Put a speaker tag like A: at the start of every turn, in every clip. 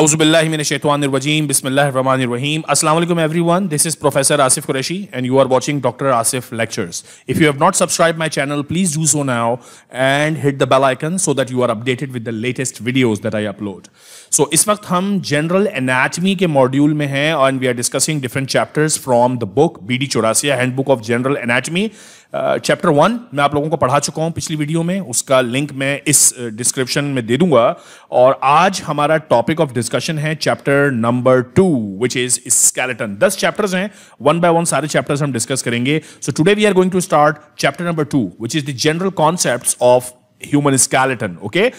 A: Auzubillahiminashaitanirrajim. Bismillahirrahmanirrahim. rahim Assalamualaikum everyone. This is Professor Asif Qureshi and you are watching Dr. Asif Lectures. If you have not subscribed my channel, please do so now and hit the bell icon so that you are updated with the latest videos that I upload. So इस वक्त general anatomy ke module hai and we are discussing different chapters from the book BD Chaurasia Handbook of General Anatomy chapter one मैं आप लोगों को पढ़ा चुका हूं पिछली वीडियो में उसका लिंक मैं इस डिस्क्रिप्शन में दे दूंगा और आज हमारा टॉपिक ऑफ डिस्कशन है chapter number two which is skeleton दस चैप्टर्स हैं वन बाय वन सारे चैप्टर्स हम डिस्कस करेंगे so today we are going to start chapter number two which is the general concept of human skeleton okay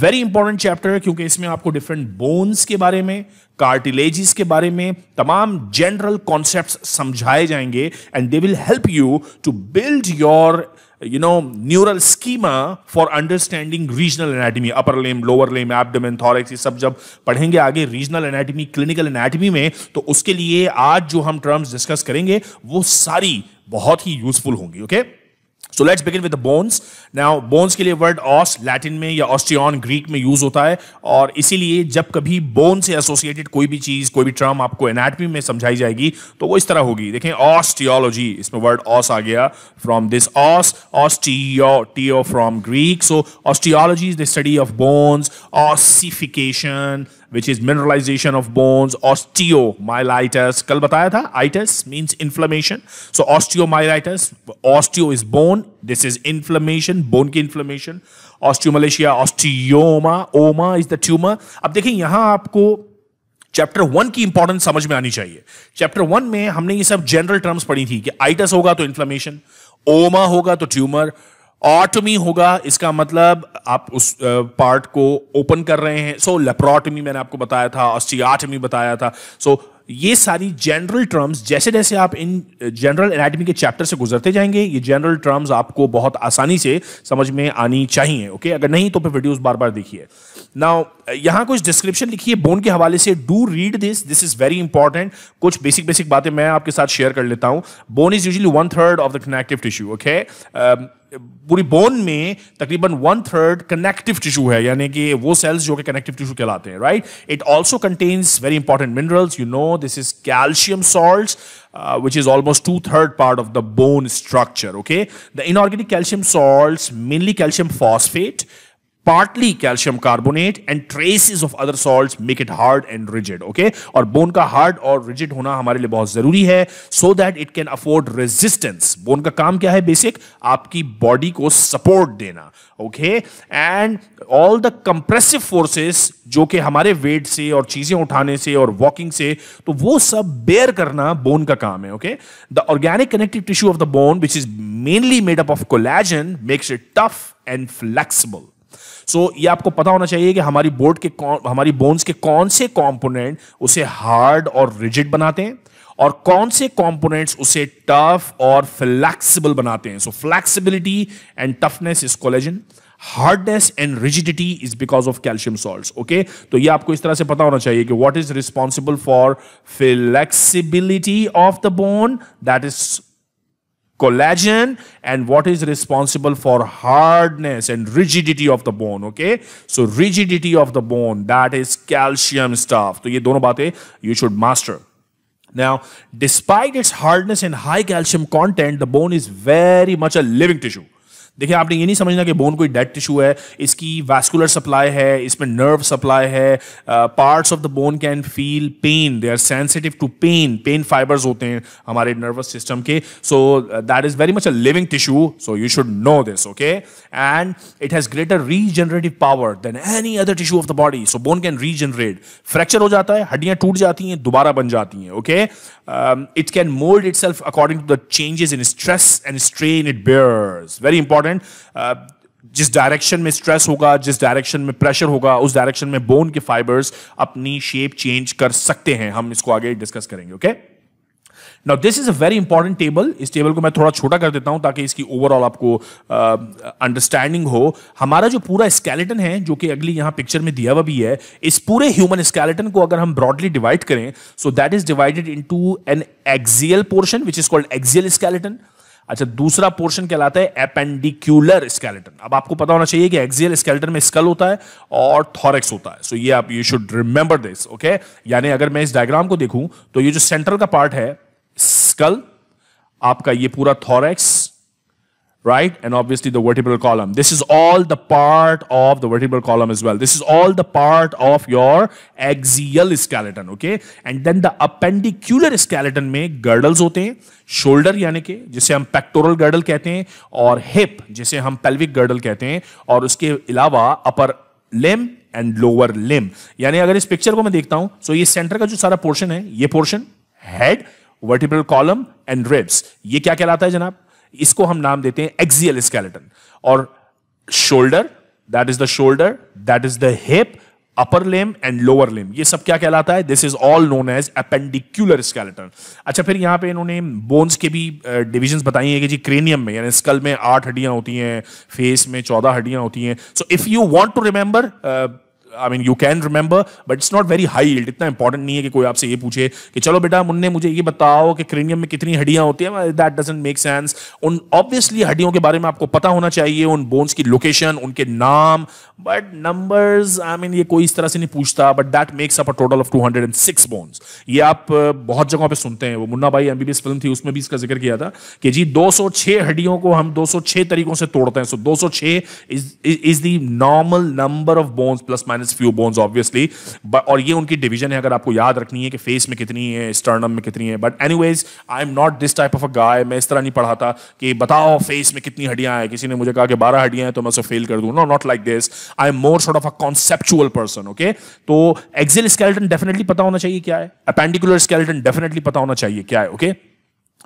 A: very important chapter है क्योंकि इसमें आपको different bones के बारे में कार्टिलेजिस के बारे में तमाम जनरल कॉन्सेप्ट समझाए जाएंगे and they will help you to build your you know neural schema for understanding regional anatomy upper limb lower limb abdomen thorax ये सब जब पढ़ेंगे आगे रीजनल एनाटमी क्लिनिकल एनाटमी में तो उसके लिए आज जो हम टर्म्स डिस्कस करेंगे वो सारी बहुत ही यूजफुल होंगी okay okay? So let's begin with bones now bones के लिए वर्ड ऑस लैटिन में या ऑस्टियन ग्रीक में यूज होता है और इसीलिए जब कभी बोन से एसोसिएटेड कोई भी चीज कोई भी टर्म आपको एनाटमी में समझाई जाएगी तो वो इस तरह होगी देखें ऑस्टियोलॉजी इसमें वर्ड ऑस आ गया फ्रॉम दिस ऑस ऑस्टियो टीओ from Greek so osteology is the study of bones ossification which is mineralization of bones osteomyelitis कल बताया था itis means inflammation so osteomyelitis osteo is bone this is inflammation bone की inflammation osteomalacia osteoma oma is the tumour अब देखें यहां आपको chapter one की importance समझ में आनी चाहिए चैप्टर वन में हमने ये सब जनरल टर्म्स पढ़ी थी कि आइटस होगा तो इन्फ्लमेशन ओमा होगा तो ट्यूमर ऑटमी होगा इसका मतलब आप उस पार्ट को ओपन कर रहे हैं सो so, लेप्रोटमी मैंने आपको बताया था ऑस्टियाटमी बताया था सो so, ये सारी जनरल टर्म्स जैसे जैसे आप इन जनरल एनाटमी के चैप्टर से गुजरते जाएंगे ये जनरल टर्म्स आपको बहुत आसानी से समझ में आनी चाहिए ओके अगर नहीं तो फिर वीडियोस बार बार देखिए ना यहाँ कुछ डिस्क्रिप्शन लिखिए बोन के हवाले से do read this this is very important कुछ बेसिक बेसिक बातें मैं आपके साथ शेयर कर लेता हूँ bone is usually one third of the connective tissue okay पूरी बोन में तकरीबन वन थर्ड कनेक्टिव टिश्यू है यानी कि वो सेल्स जो कि कनेक्टिव टिश्यू कहलाते हैं right it also contains very important minerals you know this is calcium salt which is almost two third part of the bone structure okay the inorganic calcium salt mainly calcium phosphate partly calcium carbonate and traces of other salts make it hard and rigid okay और bone का hard और rigid होना हमारे लिए बहुत जरूरी है so that it can afford resistance bone का काम क्या है basic आपकी body को support देना okay and all the compressive forces जो कि हमारे weight से और चीजें उठाने से और walking से तो वो सब bear करना bone का काम है okay the organic connective tissue of the bone which is mainly made up of collagen makes it tough and flexible so so, ये आपको पता होना चाहिए कि हमारी बोर्ड के हमारी बोन्स के कौन से कॉम्पोनेंट उसे हार्ड और रिजिड बनाते हैं और कौन से कॉम्पोनेंट्स उसे टफ और फ्लैक्सिबल बनाते हैं so flexibility and toughness is collagen hardness and rigidity is because of calcium salt okay तो ये आपको इस तरह से पता होना चाहिए कि what is responsible for flexibility of the bone that is collagen and what is responsible for hardness and rigidity of the bone okay so rigidity of the bone that is calcium stuff so ye dono baatein you should master now despite its hardness and high calcium content the bone is very much a living tissue देखिए आपने ये नहीं समझना कि bone कोई dead tissue है इसकी vascular supply है इसमें नर्व सप्लाई है parts of the bone can feel pain they are sensitive to pain pain fibres होते हैं हमारे नर्वस सिस्टम के so that is very much a living tissue so you should know this okay and it has greater regenerative power than any other tissue of the body so bone can regenerate fracture हो जाता है हड्डियां टूट जाती हैं दोबारा बन जाती हैं okay it can mould itself according to the changes in stress and strain it bears very important student uh, जिस डायरेक्शन में स्ट्रेस होगा जिस डायरेक्शन में प्रेशर होगा उस डायरेक्शन में बोन के फाइबर्स अपनी शेप चेंज कर सकते हैं हम इसको आगे डिस्कस करेंगे okay now this is a very important table इस टेबल को मैं थोड़ा छोटा कर देता हूं ताकि इसकी ओवरऑल आपको अंडरस्टैंडिंग uh, हो हमारा जो पूरा स्केलेटन है जो कि अगली यहां पिक्चर में दिया हुआ भी है इस पूरे ह्यूमन स्केलेटन को अगर हम ब्रॉडली डिवाइड करें so that is divided into an axial portion which is called axial skeleton अच्छा दूसरा पोर्शन कहलाता है एपेंडिक्यूलर स्केलेटन अब आपको पता होना चाहिए कि एक्सियल स्केलेटन में स्कल होता है और थॉरेक्स होता है सो ये आप you should remember this okay यानी अगर मैं इस डायग्राम को देखूं तो ये जो सेंट्रल का पार्ट है स्कल आपका ये पूरा thorax right? And obviously the vertebral column. This is all the part of the vertebral column as well. This is all the part of your axial skeleton, okay? And then the appendicular skeleton may girdles hote hain, shoulder yani ke jise hum pectoral girdle kehte hain aur hip jise hum pelvic girdle kehte hain aur uske ilawa upper limb and lower limb यानी अगर इस picture को मैं देखता हूं सो ये centre का जो सारा पोर्शन है ये portion head vertebral column and ribs ये क्या कहलाता है जनाब इसको हम नाम देते हैं एक्सियल स्केलेटन और shoulder that is the shoulder that is the hip upper limb and lower limb ये सब क्या कहलाता है this is all known as appendicular skeleton अच्छा फिर यहां पे इन्होंने बोन्स के भी डिविजन बताई हैं कि जी क्रेनियम में यानी स्कल में आठ हड्डियां होती हैं फेस में चौदह हड्डियां होती हैं so if you want to remember I mean you can remember but it's not very high yield. इतना इंपॉर्टेंट नहीं है कि कोई आपसे ये पूछे कि चलो बेटा मुन्ने मुझे ये बताओ कि क्रेनियम में कितनी हड्डियां होती हैं दैट डजेंट मेक सेंस उन ऑब्वियसली हड्डियों के बारे में आपको पता होना चाहिए उन बोन्स की लोकेशन उनके नाम बट नंबर्स आई मीन ये कोई इस तरह से नहीं पूछता but that makes up a total of two hundred and six bones ये आप uh, बहुत जगहों पर सुनते हैं वो मुन्ना भाई एमबीबीएस फिल्म थी उसमें भी इसका जिक्र किया था कि जी दो सौ छह हड्डियों को हम दो सौ छह तरीकों से तोड़ते हैं so so, 206 is is the normal number of bones plus minus minus few bones obviously और ये उनकी डिवीजन है अगर आपको याद रखनी है कि फेस में कितनी है स्टर्नम में कितनी है but anyways I am not this type of a guy मैं इस तरह नहीं पढ़ाता कि बताओ फेस में कितनी हड्डियां हैं किसी ने मुझे कहा कि बारह हड्डियां हैं तो मैं उसे फेल कर दूँ no not like this I am more sort of a conceptual person okay तो एक्जिल स्केलेटन डेफिनेटली पता होना चाहिए क्या है अपेंडिकुलर स्केलेटन डेफिनेटली पता होना चाहिए क्या है ओके okay?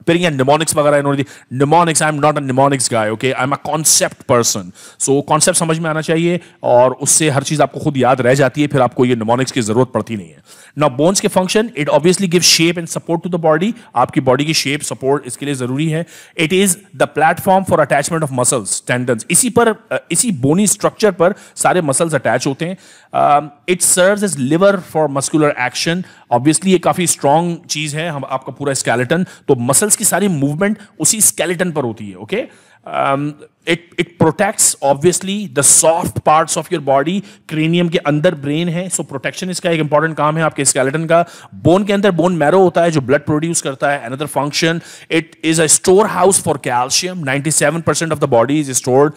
A: फिर ये निमोनिक्स वगैरह इन्होंने दी mnemonics I am not a mnemonics guy okay I am a concept person so concept समझ में आना चाहिए और उससे हर चीज आपको खुद याद रह जाती है फिर आपको ये निमोनिक्स की जरूरत पड़ती नहीं है ना बोन्स के function it obviously give shape and support to the body आपकी बॉडी की शेप सपोर्ट इसके लिए जरूरी है it is the platform for attachment of muscles tendons इसी पर इसी बोनी स्ट्रक्चर पर सारे मसल्स अटैच होते हैं it serves as lever for muscular action obviously ये काफ़ी स्ट्रांग चीज़ है हम आपका पूरा स्केलेटन तो मसल्स की सारी मूवमेंट उसी स्केलेटन पर होती है okay okay? um, it it protects obviously the soft parts of your body cranium के अंदर ब्रेन है सो so प्रोटेक्शन इसका एक इंपॉर्टेंट काम है आपके स्केलेटन का बोन के अंदर बोन मैरो होता है जो ब्लड प्रोड्यूस करता है another function it is a store house for calcium 97% of the body is stored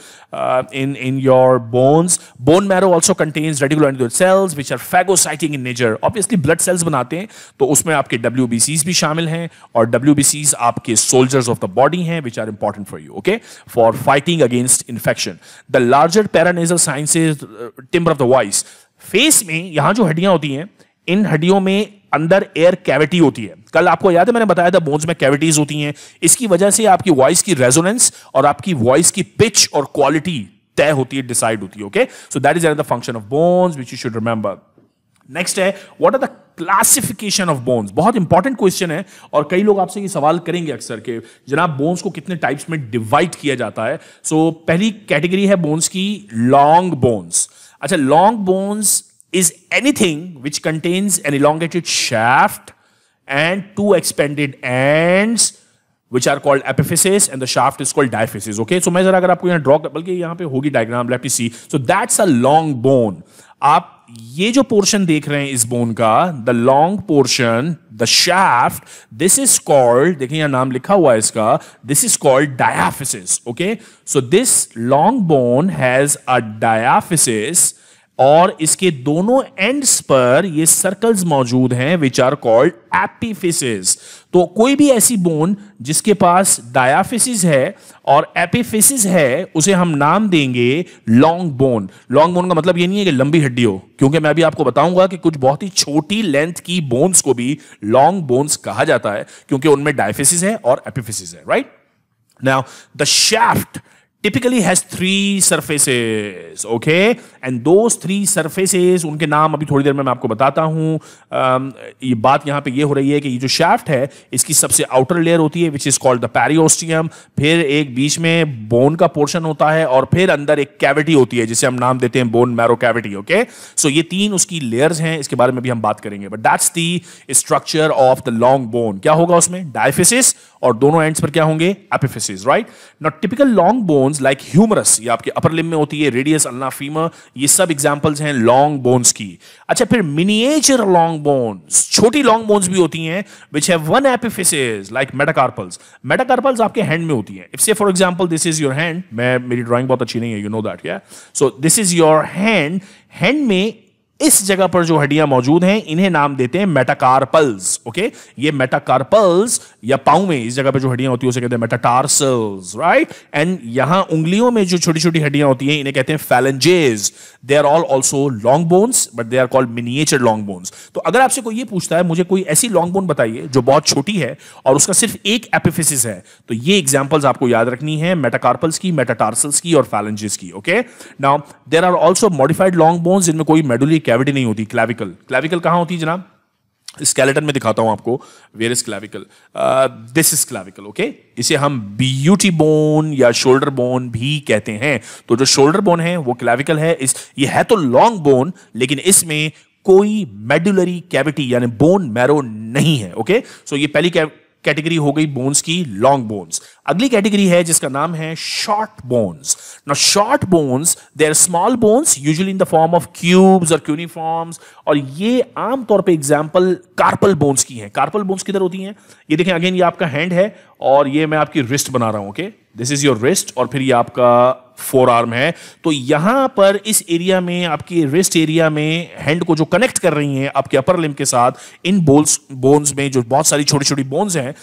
A: in in your bones bone marrow also contains reticular cells which are phagocyting in nature obviously blood cells बनाते हैं तो उसमें आपके W भी शामिल हैं और W आपके सोल्जर्स ऑफ द बॉडी हैं which are important for you okay for fighting fighting against infection. The larger paranasal signs is uh, timbre of the voice. Face में यहाँ जो हड्डियाँ होती हैं इन हड्डियों में अंदर एयर कैविटी होती है कल आपको याद है मैंने बताया था बोन्स में कैविटीज होती हैं इसकी वजह से आपकी वॉइस की रेजोनेंस और आपकी वॉइस की पिच और क्वालिटी तय होती है डिसाइड होती है okay so that is the function of bones which you should remember next है what are the classification of bones बहुत इंपॉर्टेंट क्वेश्चन है और कई लोग आपसे ये सवाल करेंगे अक्सर के जनाब बोन्स को कितने टाइप्स में डिवाइड किया जाता है सो so, पहली कैटेगरी है बोन्स की लॉन्ग बोन्स अच्छा long bones is anything which contains an elongated shaft and two expanded end which are called epiphysis and the shaft is called diaphysis okay so मैं जरा अगर आपको यहां draw बल्कि यहां पे होगी diagram left see so that's a long bone आप ये जो पोर्शन देख रहे हैं इस बोन का the long portion the shaft this is called देखिए यहां नाम लिखा हुआ है इसका this is called diaphysis okay so this long bone has a diaphysis और इसके दोनों एंड्स पर ये सर्कल्स मौजूद हैं विच आर कॉल्ड एपीफिसिस तो कोई भी ऐसी बोन जिसके पास डायाफिसिस है और एपीफिसिस है उसे हम नाम देंगे लॉन्ग बोन लॉन्ग बोन का मतलब ये नहीं है कि लंबी हड्डी हो क्योंकि मैं अभी आपको बताऊंगा कि कुछ बहुत ही छोटी लेंथ की बोन्स को भी लॉन्ग बोन्स कहा जाता है क्योंकि उनमें डायफिसिस है और एपीफिसिस है right now the shaft typically has three surfaces, okay and दो थ्री surfaces, उनके नाम अभी थोड़ी देर में मैं आपको बताता हूं ये बात यहां पे ये हो रही है कि ये जो शाफ्ट है इसकी सबसे आउटर लेयर होती है which is called the periosteum फिर एक बीच में बोन का पोर्शन होता है और फिर अंदर एक कैविटी होती है जिसे हम नाम देते हैं bone marrow cavity okay so ये तीन उसकी लेयर्स हैं इसके बारे में भी हम बात करेंगे but that's the structure of the long bone क्या होगा उसमें डायफिसिस और दोनों एंड्स पर क्या होंगे epiphysis right not typical long bone bones like humerus ये आपके अपर लिम में होती है रेडियस अल्ना फीमर ये सब एग्जाम्पल्स हैं लॉन्ग बोन्स की अच्छा फिर मिनिएचर लॉन्ग बोन्स छोटी लॉन्ग बोन्स भी होती हैं which have one epiphysis like metacarpals metacarpals आपके हैंड में होती हैं if say for example this is your hand मैं मेरी ड्राइंग बहुत अच्छी नहीं है यू नो दैट या so this is your hand hand में इस जगह पर जो हड्डियां मौजूद हैं इन्हें नाम देते हैं मेटाकार्पल्स ओके ये मेटाकार्पल्स या पाऊ में इस जगह पर जो हड्डियां होती है उसे कहते हैं मेटाटार्सल्स राइट एंड यहां उंगलियों में जो छोटी छोटी हड्डियां होती हैं इन्हें कहते हैं phalanges they are all also long bones but they are called miniature long bones तो अगर आपसे कोई ये पूछता है मुझे कोई ऐसी लॉन्ग बोन बताइए जो बहुत छोटी है और उसका सिर्फ एक एपिफिसिस है तो ये एग्जाम्पल्स आपको याद रखनी है मेटाकार्पल्स की मेटाटार्सल्स की और फैलेंजेस की okay now there are also modified long bones जिनमें कोई मेडुलिक कैविटी नहीं होती क्लैविकल क्लैविकल कहाँ होती है जनाब स्केलेटन में दिखाता हूं आपको where is clavicle this is clavicle okay इसे हम ब्यूटी बोन या शोल्डर बोन भी कहते हैं तो जो शोल्डर बोन है वो क्लैविकल है इस ये है तो लॉन्ग बोन लेकिन इसमें कोई मेडुलरी कैविटी यानी बोन मैरो नहीं है ओके okay? सो so ये पहली कैटेगरी हो गई बोन्स की लॉन्ग बोन्स अगली कैटेगरी है जिसका नाम है short bones now short bones they are small bones usually in the form of cubes और क्यूनिफॉर्म्स और ये आमतौर पे एग्जांपल कार्पल बोन्स की हैं कार्पल बोन्स किधर होती हैं ये देखें अगेन ये आपका हैंड है और ये मैं आपकी रिस्ट बना रहा हूं okay this is your wrist और फिर ये आपका फोर आर्म है तो यहां पर इस एरिया में आपकी रिस्ट एरिया में हैंड को जो कनेक्ट कर रही है आपके अपर लिम के साथ इन बोल्स बोन्स में जो बहुत सारी छोटी छोटी बोन्स हैं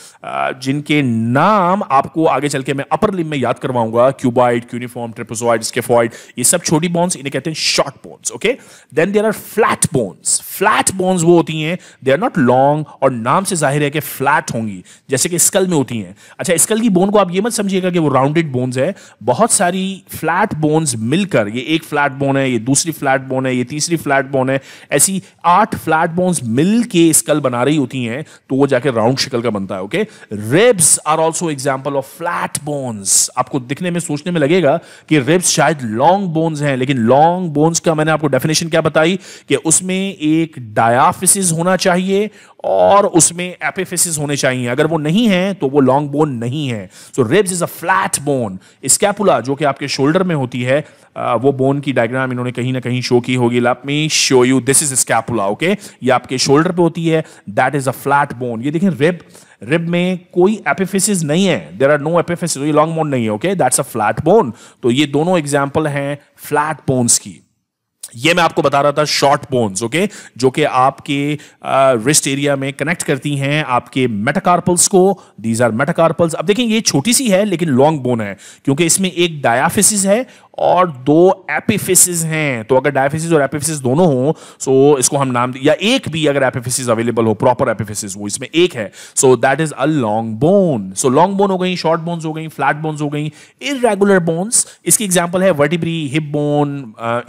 A: जिनके नाम आपको आगे चल के मैं अपर लिम में याद करवाऊंगा क्यूबाइड क्यूनिफॉर्म ट्रिपोजॉइड स्केफॉइड ये सब छोटी बोन्स इन्हें कहते हैं short bones okay then there are flat bones flat bones वो होती हैं दे आर नॉट लॉन्ग और नाम से जाहिर है कि फ्लैट होंगी जैसे कि स्कल में होती हैं अच्छा स्कल की बोन को आप ये मत समझिएगा कि वो राउंडेड बोन्स है बहुत सारी फ्लैट बोन्स मिलकर ये एक फ्लैट बोन है ये दूसरी फ्लैट बोन है ये तीसरी फ्लैट बोन है ऐसी आठ फ्लैट बोन्स मिल के स्कल बना रही होती हैं तो वो जाके राउंड शिकल का बनता है okay ribs are also example of flat bones आपको दिखने में सोचने में लगेगा कि रिब्स शायद लॉन्ग बोन्स हैं लेकिन लॉन्ग बोन्स का मैंने आपको डेफिनेशन क्या बताई कि उसमें एक डायाफिसिस होना चाहिए और उसमें एपिफिसिस होने चाहिए अगर वो नहीं है तो वो लॉन्ग बोन नहीं है so ribs is a flat bone scapula जो कि आपके शोल्डर में होती है वो बोन की डायग्राम इन्होंने कहीं ना कहीं शो की होगी let me show you this is scapula okay ये आपके शोल्डर पे होती है that is a flat bone ये देखें रिब रिब में कोई एपिफिसिस नहीं है there are no epiphysis long bone नहीं है okay that's a flat bone तो ये दोनों एग्जाम्पल हैं फ्लैट बोन्स की ये मैं आपको बता रहा था शॉर्ट बोन्स ओके जो कि आपके रिस्ट एरिया में कनेक्ट करती हैं आपके मेटाकार्पल्स को दीज आर मेटाकार्पल्स अब देखें ये छोटी सी है लेकिन लॉन्ग बोन है क्योंकि इसमें एक डायाफिसिस है और दो एपिफिसिस हैं तो अगर डायफिसिस और एपिफिसिस दोनों हो सो so इसको हम नाम या एक भी अगर एपिफिसिस अवेलेबल हो प्रॉपर एपिफिसिस वो इसमें एक है so that is a long bone so long bone हो गई शॉर्ट बोन्स हो गई फ्लैट बोन्स हो गई इरेगुलर बोन्स इसकी एग्जाम्पल है वर्टिब्री हिप बोन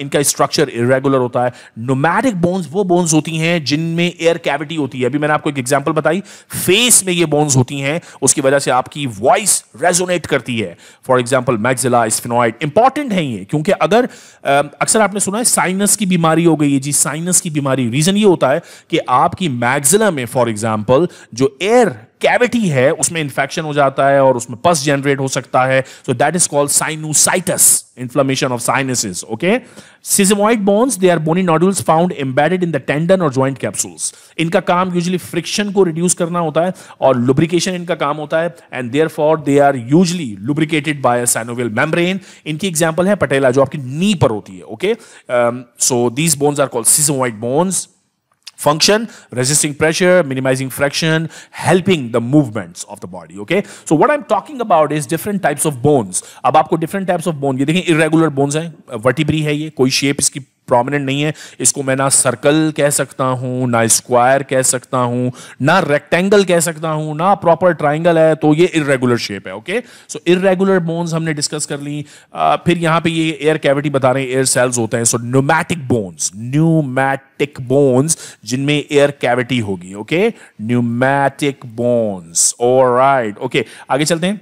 A: इनका स्ट्रक्चर इरेगुलर होता है नोमैटिक बोन्स वो बोन्स होती हैं जिनमें एयर कैविटी होती है अभी मैंने आपको एक एग्जाम्पल बताई फेस में ये बोन्स होती हैं उसकी वजह से आपकी वॉइस रेजोनेट करती है for example maxilla sphenoid important है ये क्योंकि अगर अक्सर आपने सुना है साइनस की बीमारी हो गई है जी साइनस की बीमारी रीजन ये होता है कि आपकी मैग्जिला में फॉर एग्जाम्पल जो एयर कैविटी है उसमें इंफेक्शन हो जाता है और उसमें पस जनरेट हो सकता है so that is called sinusitis inflammation of sinuses okay sesamoid bones they are bony nodules found embedded in the tendon और ज्वाइंट कैप्सूल्स इनका काम यूजली फ्रिक्शन को रिड्यूस करना होता है और लुब्रिकेशन इनका काम होता है and therefore they are usually lubricated by synovial membrane इनकी एग्जाम्पल है पटेला जो आपकी नी पर होती है okay so these bones are called sesamoid bones function, resisting pressure, minimizing friction, helping the movements of the body. Okay. So what I'm talking about is different types of bones. अब आपको different types of bone ये देखें irregular bones हैं, vertebrae है ये, कोई shape इसकी prominent नहीं है इसको मैं ना सर्कल कह सकता हूं ना स्क्वायर कह सकता हूं ना रेक्टेंगल कह सकता हूं ना प्रॉपर ट्राइंगल है तो ये इरेगुलर शेप है ओके सो इरेगुलर बोन्स हमने डिस्कस कर ली आ, फिर यहां पे ये एयर कैविटी बता रहे हैं एयर सेल्स होते हैं so pneumatic bones pneumatic bones जिनमें एयर कैविटी होगी ओके न्यूमैटिक बोन्स और राइट ओके आगे चलते हैं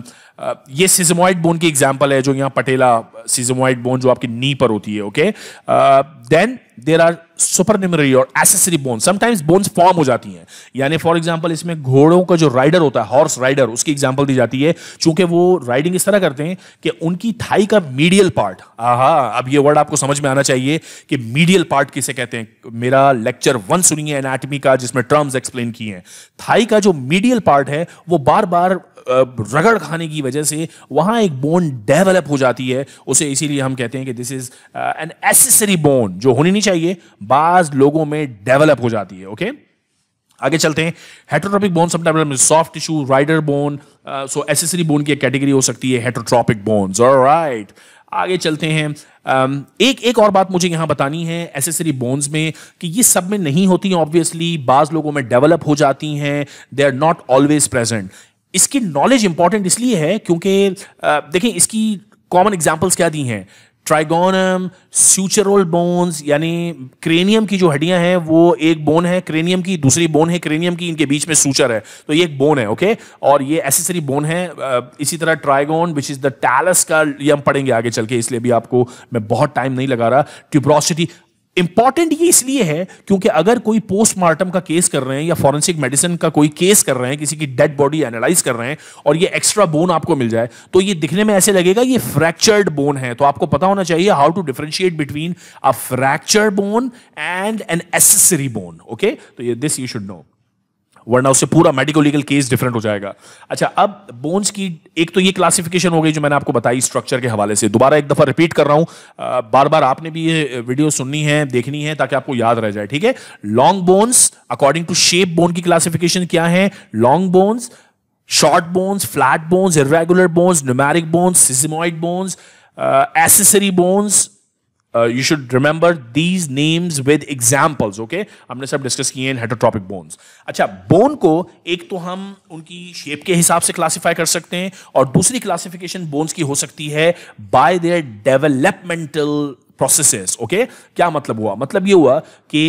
A: um, Uh, ये सिजमोइड बोन की एग्जाम्पल है जो यहाँ पटेला सिजमोइड बोन जो आपकी नी पर होती है okay then uh, there are supernumerary और accessory bone sometimes bones form हो जाती हैं यानी फॉर एग्जाम्पल इसमें घोड़ों का जो राइडर होता है हॉर्स राइडर उसकी एग्जाम्पल दी जाती है चूंकि वो राइडिंग इस तरह करते हैं कि उनकी थाई का मीडियल पार्ट आहा अब ये वर्ड आपको समझ में आना चाहिए कि मीडियल पार्ट किसे कहते हैं मेरा लेक्चर वन सुनिए एनाटमी का जिसमें टर्म्स एक्सप्लेन किए हैं थाई का जो मीडियल पार्ट है वो बार बार रगड़ खाने की वजह से वहां एक बोन डेवलप हो जाती है उसे इसीलिए हम कहते हैं कि this is an accessory bone जो होनी नहीं होनी चाहिए बाज लोगों में डेवलप हो जाती है ओके आगे चलते हैं हेट्रोट्रॉपिक बोन सब soft tissue rider bone so accessory bone की कैटेगरी हो सकती है हेट्रोट्रॉपिक बोन्स राइट आगे चलते हैं um, एक एक और बात मुझे यहां बतानी है एसेसरी बोन्स में कि ये सब में नहीं होती ऑब्वियसली बाज लोगों में डेवलप हो जाती हैं they are not always present इसकी नॉलेज इंपॉर्टेंट इसलिए है क्योंकि uh, देखिए इसकी कॉमन एग्जाम्पल्स क्या दी हैं ट्राइगोनम सूचरोल बोन्स यानी क्रेनियम की जो हड्डियां हैं वो एक बोन है क्रेनियम की दूसरी बोन है क्रेनियम की इनके बीच में सूचर है तो ये एक बोन है ओके और ये एसेसरी बोन है इसी तरह trigone which is the talus का ये हम पढ़ेंगे आगे चल के इसलिए भी आपको मैं बहुत टाइम नहीं लगा रहा ट्यूब्रोसिटी इंपॉर्टेंट ये इसलिए है क्योंकि अगर कोई पोस्टमार्टम का केस कर रहे हैं या फॉरेंसिक मेडिसिन का कोई केस कर रहे हैं किसी की डेड बॉडी एनालाइज कर रहे हैं और ये एक्स्ट्रा बोन आपको मिल जाए तो ये दिखने में ऐसे लगेगा ये फ्रैक्चर्ड बोन है तो आपको पता होना चाहिए how to differentiate between a fractured bone and an accessory bone okay तो ये दिस यू शुड नो वरना उससे पूरा मेडिको लीगल केस डिफरेंट हो जाएगा अच्छा अब बोन्स की एक तो ये क्लासिफिकेशन हो गई जो मैंने आपको बताई स्ट्रक्चर के हवाले से दोबारा एक दफ़ा रिपीट कर रहा हूं बार बार आपने भी ये वीडियो सुननी है देखनी है ताकि आपको याद रह जाए ठीक है long bones according to shape bone की क्लासिफिकेशन क्या है long bones short bones flat bones irregular bones numeric bones sesamoid bones accessory bones you should remember these names with examples okay हमने सब डिस्कस किए हैं हेटोट्रॉपिक बोन्स अच्छा bone को एक तो हम उनकी शेप के हिसाब से क्लासीफाई कर सकते हैं और दूसरी क्लासिफिकेशन बोन्स की हो सकती है by their developmental processes okay क्या मतलब हुआ मतलब ये हुआ कि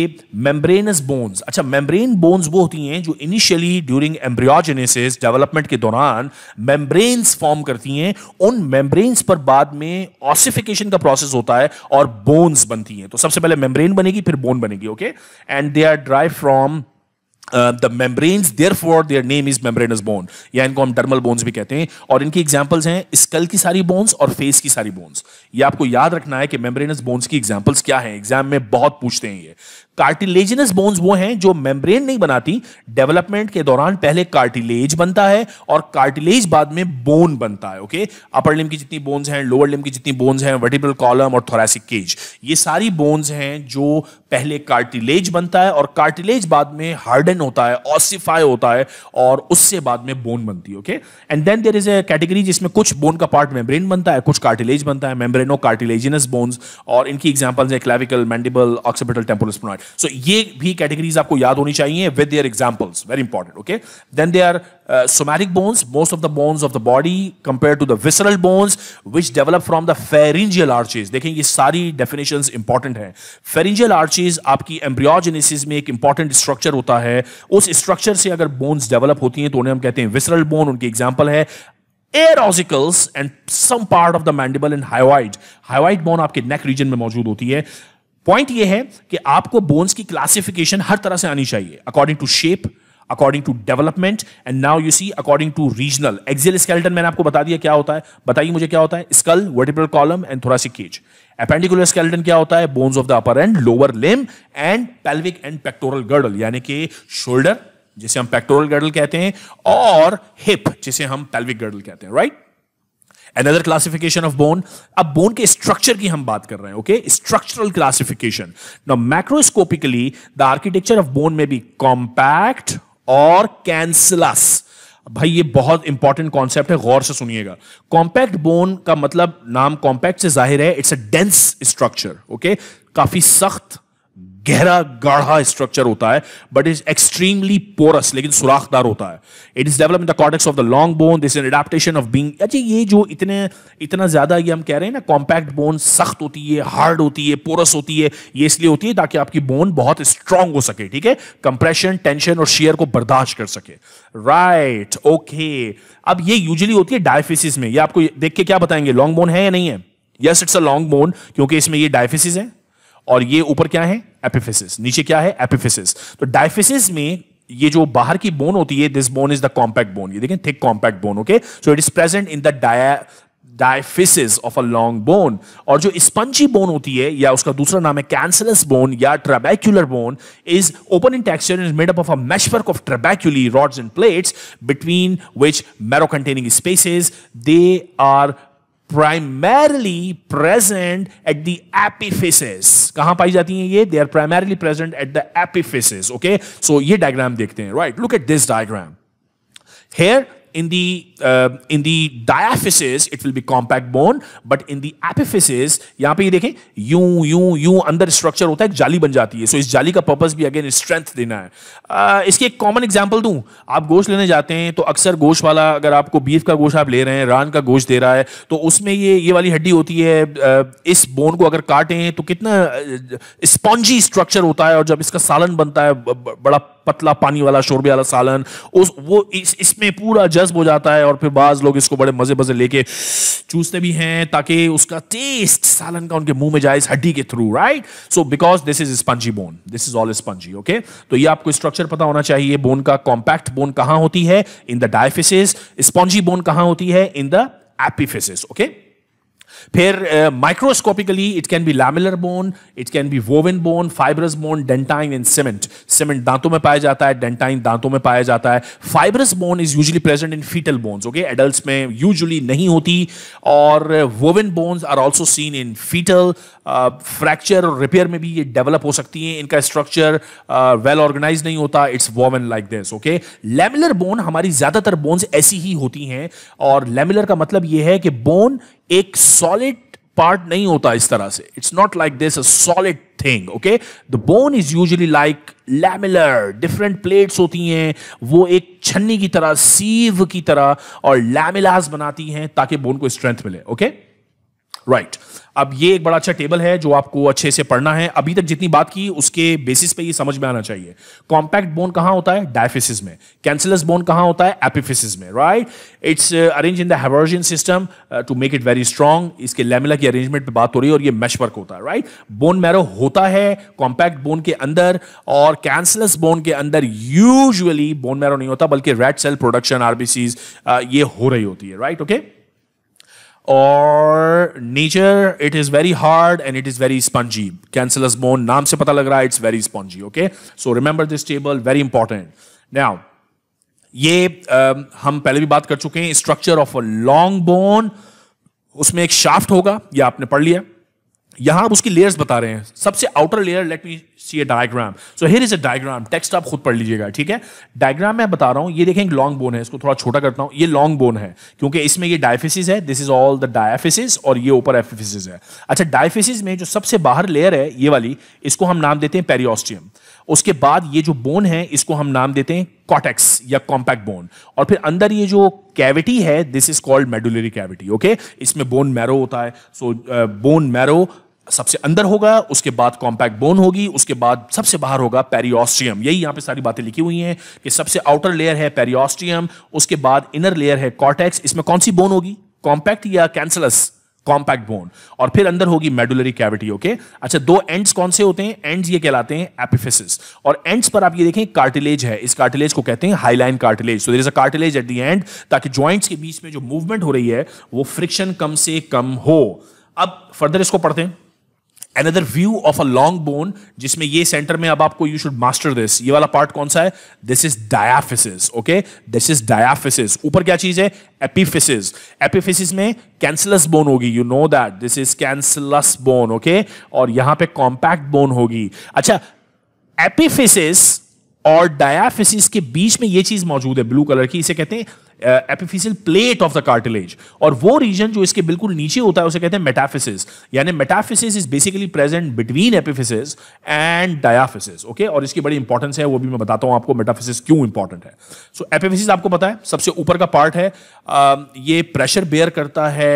A: मेम्ब्रेनस बोन्स अच्छा मेम्ब्रेन बोन्स वो होती हैं जो इनिशियली ड्यूरिंग एम्ब्रियोजेनेसिस डेवलपमेंट के दौरान मेम्ब्रेन्स फॉर्म करती हैं उन मेम्ब्रेन्स पर बाद में ऑसिफिकेशन का प्रोसेस होता है और बोन्स बनती हैं तो सबसे पहले मेम्ब्रेन बनेगी फिर बोन बनेगी okay and they are drive from the membranes therefore their name is membranous bone या इनको हम डर्मल बोन्स भी कहते हैं और इनकी एग्जाम्पल्स हैं स्कल की सारी बोन्स और फेस की सारी बोन्स ये आपको याद रखना है कि मेम्ब्रेनस बोन्स की एग्जाम्पल्स क्या है एग्जाम में बहुत पूछते हैं ये कार्टिलेजिनस बोन्स वो हैं जो मेम्ब्रेन नहीं बनाती डेवलपमेंट के दौरान पहले कार्टिलेज बनता है और कार्टिलेज बाद में बोन बनता है ओके अपर लिम की जितनी बोन्स हैं लोअर लिम की जितनी बोन्स हैं वर्टिब्रल कॉलम और थोरासिक केज ये सारी बोन्स हैं जो पहले कार्टिलेज बनता है और कार्टिलेज बाद में हार्डन स्वेन होता है ऑसिफाई होता है और उससे बाद में बोन बनती है okay and then there is a category जिसमें कुछ बोन का पार्ट मेम्ब्रेन बनता है कुछ कार्टिलेज बनता है मेम्ब्रेनो कार्टिलेजिनस बोन्स और इनकी एग्जाम्पल्स है clavicle mandible occipital temporal sphenoid so ये भी कैटेगरीज आपको याद होनी चाहिए with their examples very important okay then they are uh, somatic bones, most of the bones of the body compared to the visceral bones which develop from the pharyngeal arches. देखें ये सारी definitions important हैं. Pharyngeal arches आपकी embryogenesis में एक important structure होता है. उस structure से अगर bones develop होती हैं तो उन्हें हम कहते हैं visceral bone. उनकी example है air ossicles and some part of the mandible and hyoid. Hyoid bone आपके neck region में मौजूद होती है. Point ये है कि आपको bones की classification हर तरह से आनी चाहिए according to shape. According to development and now you see according to regional axial skeleton मैंने आपको बता दिया क्या होता है बताइए मुझे क्या होता है स्कल वर्टिपल कॉलम एंड थोड़ा सी केज एपेंडिकुलर स्केल्टन क्या होता है bones of the upper and lower limb and pelvic and pectoral girdle यानी कि शोल्डर जिसे हम पेक्टोरल गर्डल कहते हैं और हिप जिसे हम पेल्विक गर्डल कहते हैं right right? Another classification of bone अब बोन के स्ट्रक्चर की हम बात कर रहे हैं okay structural classification now macroscopically the architecture of bone may be compact और कैंसलस भाई ये बहुत इंपॉर्टेंट कॉन्सेप्ट है गौर से सुनिएगा कॉम्पैक्ट बोन का मतलब नाम कॉम्पैक्ट से जाहिर है it's a dense structure okay काफी सख्त गहरा गाढ़ा स्ट्रक्चर होता है बट इज एक्सट्रीमली पोरस लेकिन सुराखदार होता है it is develop in the context of the long bone this in adaptation of being अच्छा ये जो इतने इतना ज्यादा ये हम कह रहे हैं ना कॉम्पैक्ट बोन सख्त होती है हार्ड होती है पोरस होती है ये इसलिए होती है ताकि आपकी बोन बहुत स्ट्रांग हो सके ठीक है कंप्रेशन टेंशन और शेयर को बर्दाश्त कर सके राइट right, ओके okay. अब ये यूजली होती है डायफिसिस में ये आपको देख के क्या बताएंगे लॉन्ग बोन है या नहीं है yes it's a long bone क्योंकि इसमें ये डायफिसिस है और ये ऊपर क्या है एपिफिसिस नीचे क्या है एपिफिसिस तो डायफिसिस में ये जो बाहर की बोन होती है this bone is the compact bone ये देखें thick compact bone okay so it is present in the dia diaphysis of a long bone और जो स्पंजी बोन होती है या उसका दूसरा नाम है कैंसरस बोन या trabecular bone is open in texture is made up of a meshwork of trabeculae rods and plates between which marrow containing spaces they are primarily present at the epiphysis कहां पाई जाती हैं ये they are primarily present at the epiphysis okay so ये diagram देखते हैं right look at this diagram here in the uh, in the diaphysis it will be compact bone but in the epiphysis यहाँ पे ये देखें यूं यूं यूं अंदर स्ट्रक्चर होता है एक जाली बन जाती है सो so, इस जाली का पर्पस भी अगेन स्ट्रेंथ देना है uh, इसकी एक कॉमन एग्जांपल दूं आप गोश्त लेने जाते हैं तो अक्सर गोश्त वाला अगर आपको बीफ का गोश्त आप ले रहे हैं रान का गोश्त दे रहा है तो उसमें ये ये वाली हड्डी होती है इस बोन को अगर काटें तो कितना स्पॉन्जी स्ट्रक्चर होता है और जब इसका सालन बनता है बड़ा पतला पानी वाला शोरबे वाला सालन उस वो इस इसमें पूरा जज्ब हो जाता है और फिर बाज लोग इसको बड़े मजे मजे लेके चूसते भी हैं ताकि उसका टेस्ट सालन का उनके मुंह में जाए इस हड्डी के through right so because this is spongy bone this is all spongy okay तो ये आपको स्ट्रक्चर पता होना चाहिए बोन का कॉम्पैक्ट बोन कहां होती है in the diaphysis spongy bone कहां होती है in the epiphysis okay okay? फिर microscopically it can be lamellar bone it can be woven bone fibrous bone dentine and cement cement दांतों में पाया जाता है डेंटाइन दांतों में पाया जाता है fibrous bone is usually present in fetal bones okay adult में यूजली नहीं होती और woven bones are also seen in fetal fracture और रिपेयर में भी ये डेवलप हो सकती है इनका स्ट्रक्चर वेल ऑर्गेनाइज नहीं होता it's woven like this okay lamellar bone हमारी ज्यादातर बोन्स ऐसी ही होती हैं और लेमुलर का मतलब यह है कि बोन एक सॉ सॉलिड पार्ट नहीं होता इस तरह से it's not like this a solid thing okay the bone is usually like lamellar different plates होती हैं वो एक छन्नी की तरह सीव की तरह और लैमिलास बनाती हैं ताकि बोन को स्ट्रेंथ मिले ओके okay? Right right. अब ये एक बड़ा अच्छा टेबल है जो आपको अच्छे से पढ़ना है अभी तक जितनी बात की उसके बेसिस पे ये समझ में आना चाहिए कॉम्पैक्ट बोन कहां होता है डायफिसिस में कैंसिलस बोन कहां होता है एपिफिसिस में right it's arrange in the Haversian system to make it very strong इसके लेमिला की अरेंजमेंट पर बात हो रही है और ये मैश वर्क होता है राइट बोन मैरो होता है कॉम्पैक्ट बोन के अंदर और कैंसलस बोन के अंदर यूजली बोन मैरो नहीं होता बल्कि रेड सेल प्रोडक्शन आरबीसी ये हो रही होती है राइट right? Okay okay? और nature it is very hard and it is very spongy cancellous bone नाम से पता लग रहा है it's very spongy okay so remember this table very important now ये uh, हम पहले भी बात कर चुके हैं structure of a long bone उसमें एक शाफ्ट होगा यह आपने पढ़ लिया यहां आप उसकी लेयर्स बता रहे हैं सबसे outer layer let me see a diagram so here is a diagram text आप खुद पढ़ लीजिएगा ठीक है डायग्राम मैं बता रहा हूं ये देखें लॉन्ग बोन है इसको थोड़ा छोटा करता हूं ये लॉन्ग बोन है क्योंकि इसमें ये डायफिसिस है this is all the diaphysis और ये ऊपर एफिफिसिस है अच्छा डायफिसिस में जो सबसे बाहर लेयर है ये वाली इसको हम नाम देते हैं पेरियोस्टियम उसके बाद ये जो बोन है इसको हम नाम देते हैं कॉटेक्स या कॉम्पैक्ट बोन और फिर अंदर ये जो कैविटी है this is called medullary cavity okay इसमें बोन मैरो होता है सो बोन मैरो सबसे अंदर होगा उसके बाद कॉम्पैक्ट बोन होगी उसके बाद सबसे बाहर होगा पेरियोस्ट्रियम यही यहां पे सारी बातें लिखी हुई हैं कि सबसे आउटर लेयर है पेरियोस्ट्रियम उसके बाद इनर लेयर है कॉर्टेक्स इसमें कौन सी बोन होगी कॉम्पैक्ट या कैंसलस कॉम्पैक्ट बोन और फिर अंदर होगी मेडुलरी कैविटी ओके अच्छा दो एंड्स कौन से होते हैं एंड्स ये कहलाते हैं एपिफिसिस और एंड्स पर आप ये देखें कार्टिलेज है इस कार्टिलेज को कहते हैं hyaline cartilage so there is a cartilage at the end ताकि ज्वाइंट्स के बीच में जो मूवमेंट हो रही है वो फ्रिक्शन कम से कम हो अब फर्दर इसको पढ़ते हैं another view of a long bone जिसमें ये सेंटर में अब आपको यू शुड मास्टर दिस ये वाला पार्ट कौन सा है this is diaphysis okay this is diaphysis ऊपर क्या चीज है एपिफिसिस एपिफिसिस में कैंसलस बोन होगी you know that this is cancellous bone okay और यहां पे कॉम्पैक्ट बोन होगी अच्छा एपिफिसिस और डायाफिसिस के बीच में ये चीज मौजूद है ब्लू कलर की इसे कहते हैं epiphyseal plate of the cartilage और वो रीजन जो इसके बिल्कुल नीचे होता है उसे कहते हैं मेटाफिसिस यानी metaphysis is basically present between epiphysis and diaphysis okay और इसकी बड़ी इंपॉर्टेंस है वो भी मैं बताता हूँ आपको मेटाफिसिस क्यों इंपॉर्टेंट है सो so, एपिफिसिस आपको पता है सबसे ऊपर का पार्ट है आ, um, ये प्रेशर बेयर करता है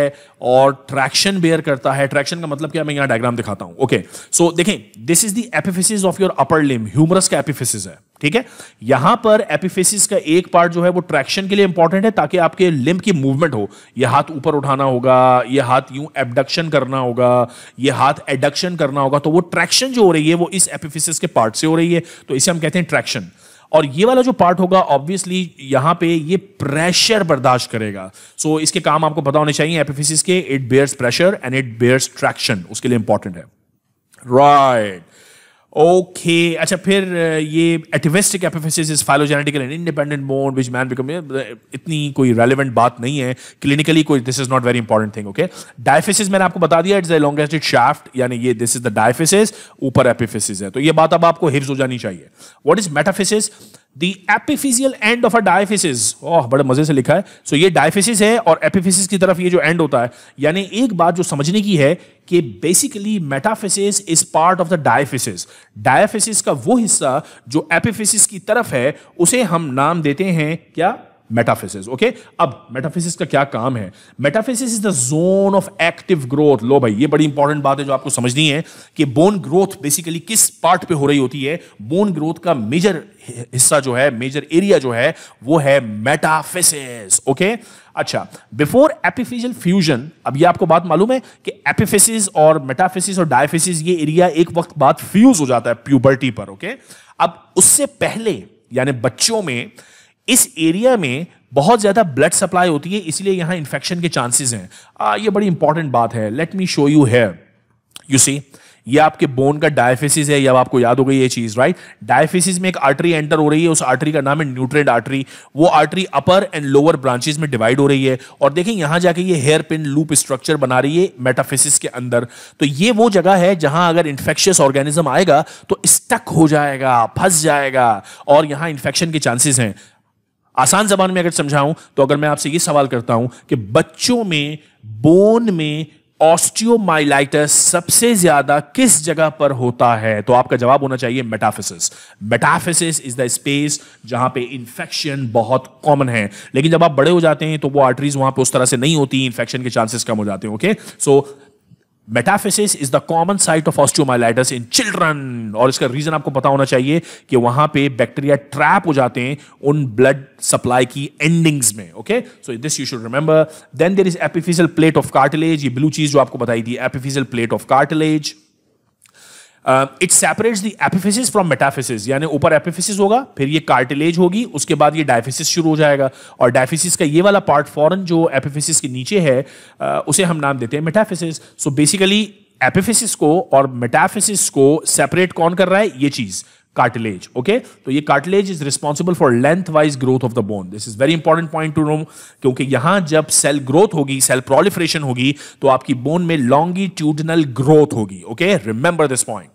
A: और ट्रैक्शन बेयर करता है ट्रैक्शन का मतलब क्या मैं यहाँ डायग्राम दिखाता हूँ ओके सो देखें this is the epiphysis of your upper limb humerus का एपिफिसिस है ठीक है यहां पर एपिफेसिस का एक पार्ट जो है वो ट्रैक्शन के लिए इंपॉर्टेंट है ताकि आपके लिम्ब की मूवमेंट हो ये हाथ ऊपर उठाना होगा ये हाथ यूं एबडक्शन करना होगा ये हाथ एडक्शन करना होगा तो वो ट्रैक्शन जो हो रही है वो इस एपिफेसिस के पार्ट से हो रही है तो इसे हम कहते हैं ट्रैक्शन और ये वाला जो पार्ट होगा ऑब्वियसली यहां पे ये प्रेशर बर्दाश्त करेगा सो so, इसके काम आपको पता होने चाहिए एपिफिसिस के it bears pressure and it bears traction उसके लिए इंपॉर्टेंट है राइट right. ओके अच्छा फिर ये atavistic epiphysis is phylogenetical and independent mode which man become इतनी कोई रेलिवेंट बात नहीं है क्लिनिकली कोई this is not very important thing okay diaphysis मैंने आपको बता दिया इट्स द लॉन्गेस्टेड शाफ्ट यानी ये दिस इज द डायफिसिस ऊपर एपिफिसिस है तो ये बात अब आपको हिप्स हो जानी चाहिए what is metaphysis the epiphyseal end of a diaphysis ओह बड़े मजे से लिखा है सो so, ये डायफिसिस है और एपिफिसिस की तरफ ये जो एंड होता है यानी एक बात जो समझने की है कि basically metaphysis is part of the diaphysis diaphysis का वो हिस्सा जो एपिफिसिस की तरफ है उसे हम नाम देते हैं क्या मेटाफिसिस ओके अब मेटाफिसिस का क्या काम है metaphysis is the zone of active growth लो भाई ये बड़ी इंपॉर्टेंट बात है जो आपको समझनी है कि बोन ग्रोथ बेसिकली किस पार्ट पे हो रही होती है बोन ग्रोथ का मेजर हिस्सा जो है मेजर एरिया जो है वो है मेटाफिसिस ओके अच्छा बिफोर एपिफिजियल फ्यूजन अब ये आपको बात मालूम है कि एपिफिसिस और मेटाफिसिस और डायफिसिस ये एरिया एक वक्त बाद फ्यूज हो जाता है प्यूबर्टी पर ओके okay? अब उससे पहले यानी बच्चों में इस एरिया में बहुत ज़्यादा ब्लड सप्लाई होती है इसलिए यहां इंफेक्शन के चांसेस हैं आ, ये बड़ी इंपॉर्टेंट बात है लेट मी शो यू है यू सी ये आपके बोन का डायफेसिस है या आपको याद हो गई ये चीज़ राइट डायफेसिस में एक आर्टरी एंटर हो रही है उस आर्टरी का नाम है न्यूट्रेंट आर्टरी वो artery upper and lower branches में डिवाइड हो रही है और देखें यहां जाके ये हेयर पिन लूप स्ट्रक्चर बना रही है मेटाफेसिस के अंदर तो ये वो जगह है जहां अगर इंफेक्शियस ऑर्गेनिज्म आएगा तो स्टक हो जाएगा फंस जाएगा और यहां इंफेक्शन के चांसेस हैं आसान जबान में अगर समझाऊं तो अगर मैं आपसे ये सवाल करता हूं कि बच्चों में बोन में ऑस्टियोमाइलाइटिस सबसे ज्यादा किस जगह पर होता है तो आपका जवाब होना चाहिए metaphysis metaphysis is the space जहां पे इन्फेक्शन बहुत कॉमन है लेकिन जब आप बड़े हो जाते हैं तो वो आर्टरीज वहां पे उस तरह से नहीं होती इन्फेक्शन के चांसेस कम हो जाते हैं okay so so, metaphysis is the common site of osteomyelitis in children और इसका रीजन आपको पता होना चाहिए कि वहां पे बैक्टीरिया ट्रैप हो जाते हैं उन ब्लड सप्लाई की एंडिंग्स में okay so this you should remember then there is epiphyseal plate of cartilage ये ब्लू चीज जो आपको बताई थी epiphyseal plate of cartilage it separates the epiphysis from metaphysis यानी ऊपर एपिफिसिस होगा फिर ये कार्टिलेज होगी उसके बाद ये डायफिसिस शुरू हो जाएगा और डायफिसिस का ये वाला पार्ट फॉरन जो एपिफिसिस के नीचे है uh, उसे हम नाम देते हैं मेटाफिसिस सो बेसिकली एपिफिसिस को और मेटाफिसिस को सेपरेट कौन कर रहा है ये चीज कार्टिलेज ओके तो ये cartilage is responsible for lengthwise growth of the bone this is very important point to know क्योंकि यहां जब सेल ग्रोथ होगी सेल प्रोलिफरेशन होगी तो आपकी बोन में लॉन्गिट्यूडनल ग्रोथ होगी okay remember this point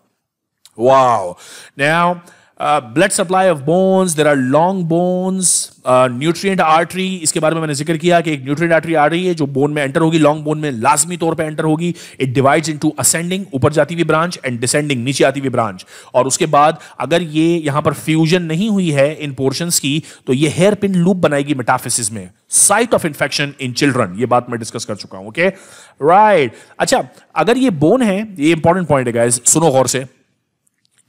A: Wow. Now, uh, blood supply of bones there are long bones nutrient artery इसके बारे में मैंने जिक्र किया कि एक न्यूट्रिएंट आर्टरी आ रही है जो बोन में एंटर होगी लॉन्ग बोन में लाजमी तौर पे एंटर होगी इट डिवाइड्स इनटू असेंडिंग ऊपर जाती हुई ब्रांच एंड डिसेंडिंग नीचे आती हुई ब्रांच और उसके बाद अगर ये यहां पर फ्यूजन नहीं हुई है इन पोर्शन की तो ये हेयर पिन लूप बनाएगी मेटाफिसिस में site of infection in children ये बात मैं डिस्कस कर चुका हूं ओके okay? Right right. अच्छा अगर ये बोन है ये इंपॉर्टेंट पॉइंट है गाइस सुनो गौर से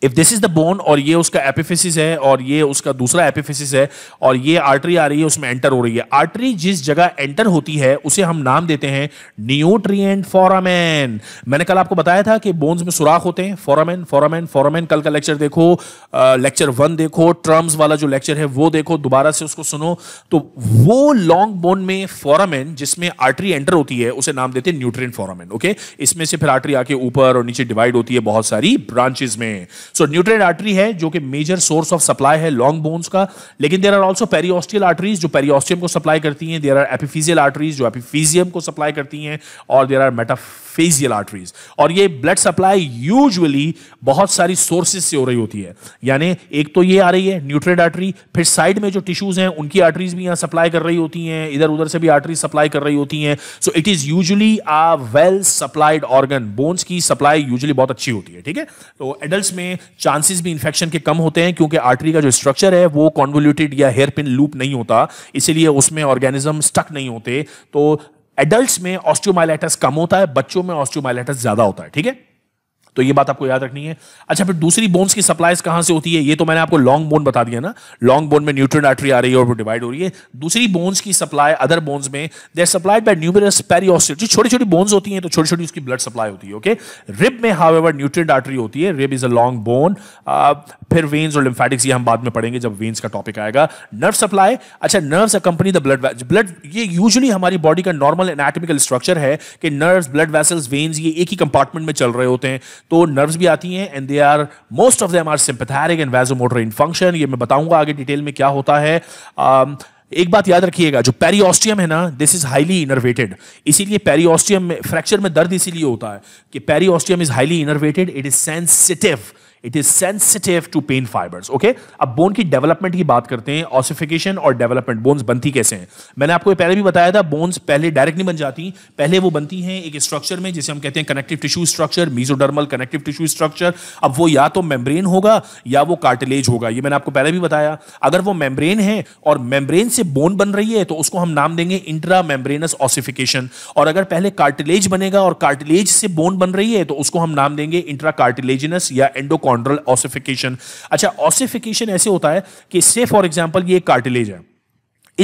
A: if this is the bone और ये उसका एपिफिसिस है और ये उसका दूसरा एपिफिसिस है और ये आर्टरी आ रही है उसमें एंटर हो रही है आर्टरी जिस जगह एंटर होती है उसे हम नाम देते हैं न्यूट्रिएंट फॉरामैन मैंने कल आपको बताया था कि बोन्स में सुराख होते हैं फॉरामैन फॉरामैन फॉरामैन कल का लेक्चर देखो लेक्चर वन देखो ट्रम्स वाला जो लेक्चर है वो देखो दोबारा से उसको सुनो तो वो लॉन्ग बोन में फॉरामैन जिसमें आर्टरी एंटर होती है उसे नाम देते हैं न्यूट्रिएंट फॉरामैन ओके इसमें से फिर आर्टरी आके ऊपर और नीचे डिवाइड होती है बहुत सारी ब्रांचेस में सो न्यूट्रेड आर्टरी है जो कि मेजर सोर्स ऑफ सप्लाई है लॉन्ग बोन्स का लेकिन there are also periosteal arteries जो पेरियोस्टियम को सप्लाई करती हैं देर आर एपिफिजियल आर्टरीज जो एपिफिजियम को सप्लाई करती हैं और देर आर मेटाफेजियल आर्टरीज और ये ब्लड सप्लाई यूजली बहुत सारी सोर्सेज से हो रही होती है यानी एक तो ये आ रही है न्यूट्रेड आर्टरी फिर साइड में जो टिश्यूज हैं उनकी आर्टरीज भी यहाँ सप्लाई कर रही होती हैं इधर उधर से भी आर्टरी सप्लाई कर रही होती हैं so it is usually a well supplied organ bones की सप्लाई यूजली बहुत अच्छी होती है ठीक है तो एडल्ट में चांसेस भी इन्फेक्शन के कम होते हैं क्योंकि आर्टरी का जो स्ट्रक्चर है वो कॉन्वोल्यूटेड या हेयर पिन लूप नहीं होता इसीलिए उसमें ऑर्गेनिज्म स्टक नहीं होते तो एडल्ट में ऑस्टियोमाइलाइटिस कम होता है बच्चों में ऑस्टियोमाइलाइटिस ज़्यादा होता है ठीक है तो ये बात आपको याद रखनी है अच्छा फिर दूसरी बोन्स की सप्लाई कहां से होती है ये तो मैंने आपको लॉन्ग बोन बता दिया ना लॉन्ग बोन में न्यूट्रन आर्टरी आ रही है और वो डिवाइड हो रही है दूसरी बोन्स की सप्लाई अदर बोन्स में they are supplied by numerous periosteal जो छोटी छोटी बोन्स होती हैं तो छोटी छोटी उसकी ब्लड सप्लाई होती है ओके रिब में एवर न्यूट्रन आर्टरी होती है rib is a long bone फिर वेन्स और लिम्फेटिक्स ये हम बाद में पढ़ेंगे जब वेन्स का टॉपिक आएगा नर्व सप्लाई अच्छा nerves accompany the blood blood ये यूजली हमारी बॉडी का नॉर्मल एनाटॉमिकल स्ट्रक्चर है कि नर्व्स ब्लड वेसल्स वेन्स ये एक ही कंपार्टमेंट में चल रहे होते हैं तो नर्व्स भी आती हैं and they are most of them are sympathetic and motor in function ये मैं बताऊंगा आगे डिटेल में क्या होता है um, एक बात याद रखिएगा जो पेरीऑस्टियम है ना दिस इज हाईली इनर्वेटेड इसीलिए पेरीऑस्टियम में फ्रैक्चर में दर्द इसीलिए होता है कि periosteum is highly innervated it is sensitive it is sensitive to pain fibres okay अब बोन की डेवलपमेंट की बात करते हैं ऑसिफिकेशन और डेवलपमेंट बोन्स बनती कैसे हैं मैंने आपको ये पहले भी बताया था बोन्स पहले डायरेक्ट नहीं बन जाती पहले वो बनती हैं एक स्ट्रक्चर में जिसे हम कहते हैं connective tissue structure mesodermal connective tissue structure अब वो या तो मेम्ब्रेन होगा या वो कार्टिलेज होगा ये मैंने आपको पहले भी बताया अगर वो मेम्ब्रेन है और मेम्ब्रेन से बोन बन रही है तो उसको हम नाम देंगे इंट्रा मेम्ब्रेनस ऑसिफिकेशन और अगर पहले कार्टिलेज बनेगा और कार्टिलेज से बोन बन रही है तो उसको हम नाम देंगे इंट्रा कार्टिलेजिनस या एंडोकॉन कॉन्ड्रल ऑसिफिकेशन अच्छा ऑसिफिकेशन ऐसे होता है कि से फॉर एग्जाम्पल ये कार्टिलेज है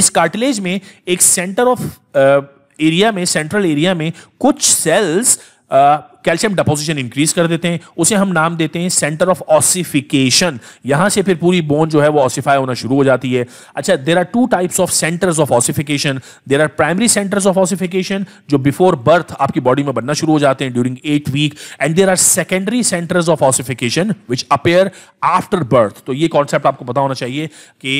A: इस कार्टिलेज में एक सेंटर ऑफ एरिया में सेंट्रल एरिया में कुछ सेल्स कैल्शियम डिपोजिशन इंक्रीज कर देते हैं उसे हम नाम देते हैं सेंटर ऑफ ऑसिफिकेशन यहां से फिर पूरी बोन जो है वो ऑसिफाई होना शुरू हो जाती है अच्छा there are two types of centres of ossification there are primary centres of ossification जो बिफोर बर्थ आपकी बॉडी में बनना शुरू हो जाते हैं during eight week and there are secondary centres of ossification which appear after birth तो ये कॉन्सेप्ट आपको पता होना चाहिए कि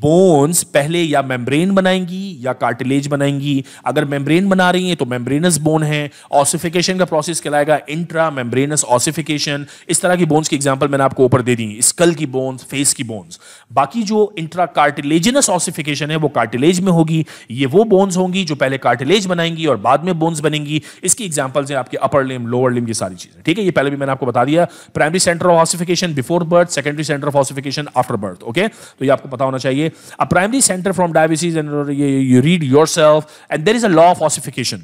A: बोन्स पहले या मेम्ब्रेन बनाएंगी या कार्टिलेज बनाएंगी अगर मेम्ब्रेन बना रही तो है तो मेम्ब्रेनस बोन है ऑसिफिकेशन का प्रोसेस क्या आएगा इंट्रा मेम्ब्रेनस ऑसिफिकेशन इस तरह की बोन्स की एग्जाम्पल मैंने आपको ऊपर दे दी स्कल की बोन्स फेस की बोन्स बाकी जो इंट्रा कार्टिलेजिनस ऑसिफिकेशन है वो कार्टिलेज में होगी ये वो बोन्स होंगी जो पहले कार्टिलेज बनाएंगी और बाद में बोन्स बनेंगी इसकी एग्जाम्पल्स हैं आपके अपर लिम लोअर लिम ये सारी चीजें ठीक है ये पहले भी मैंने आपको बता दिया primary centre of ossification before birth secondary centre of ossification after birth okay तो ये आपको पता होना चाहिए a primary centre from diaphysis and you read yourself and there is a law of ossification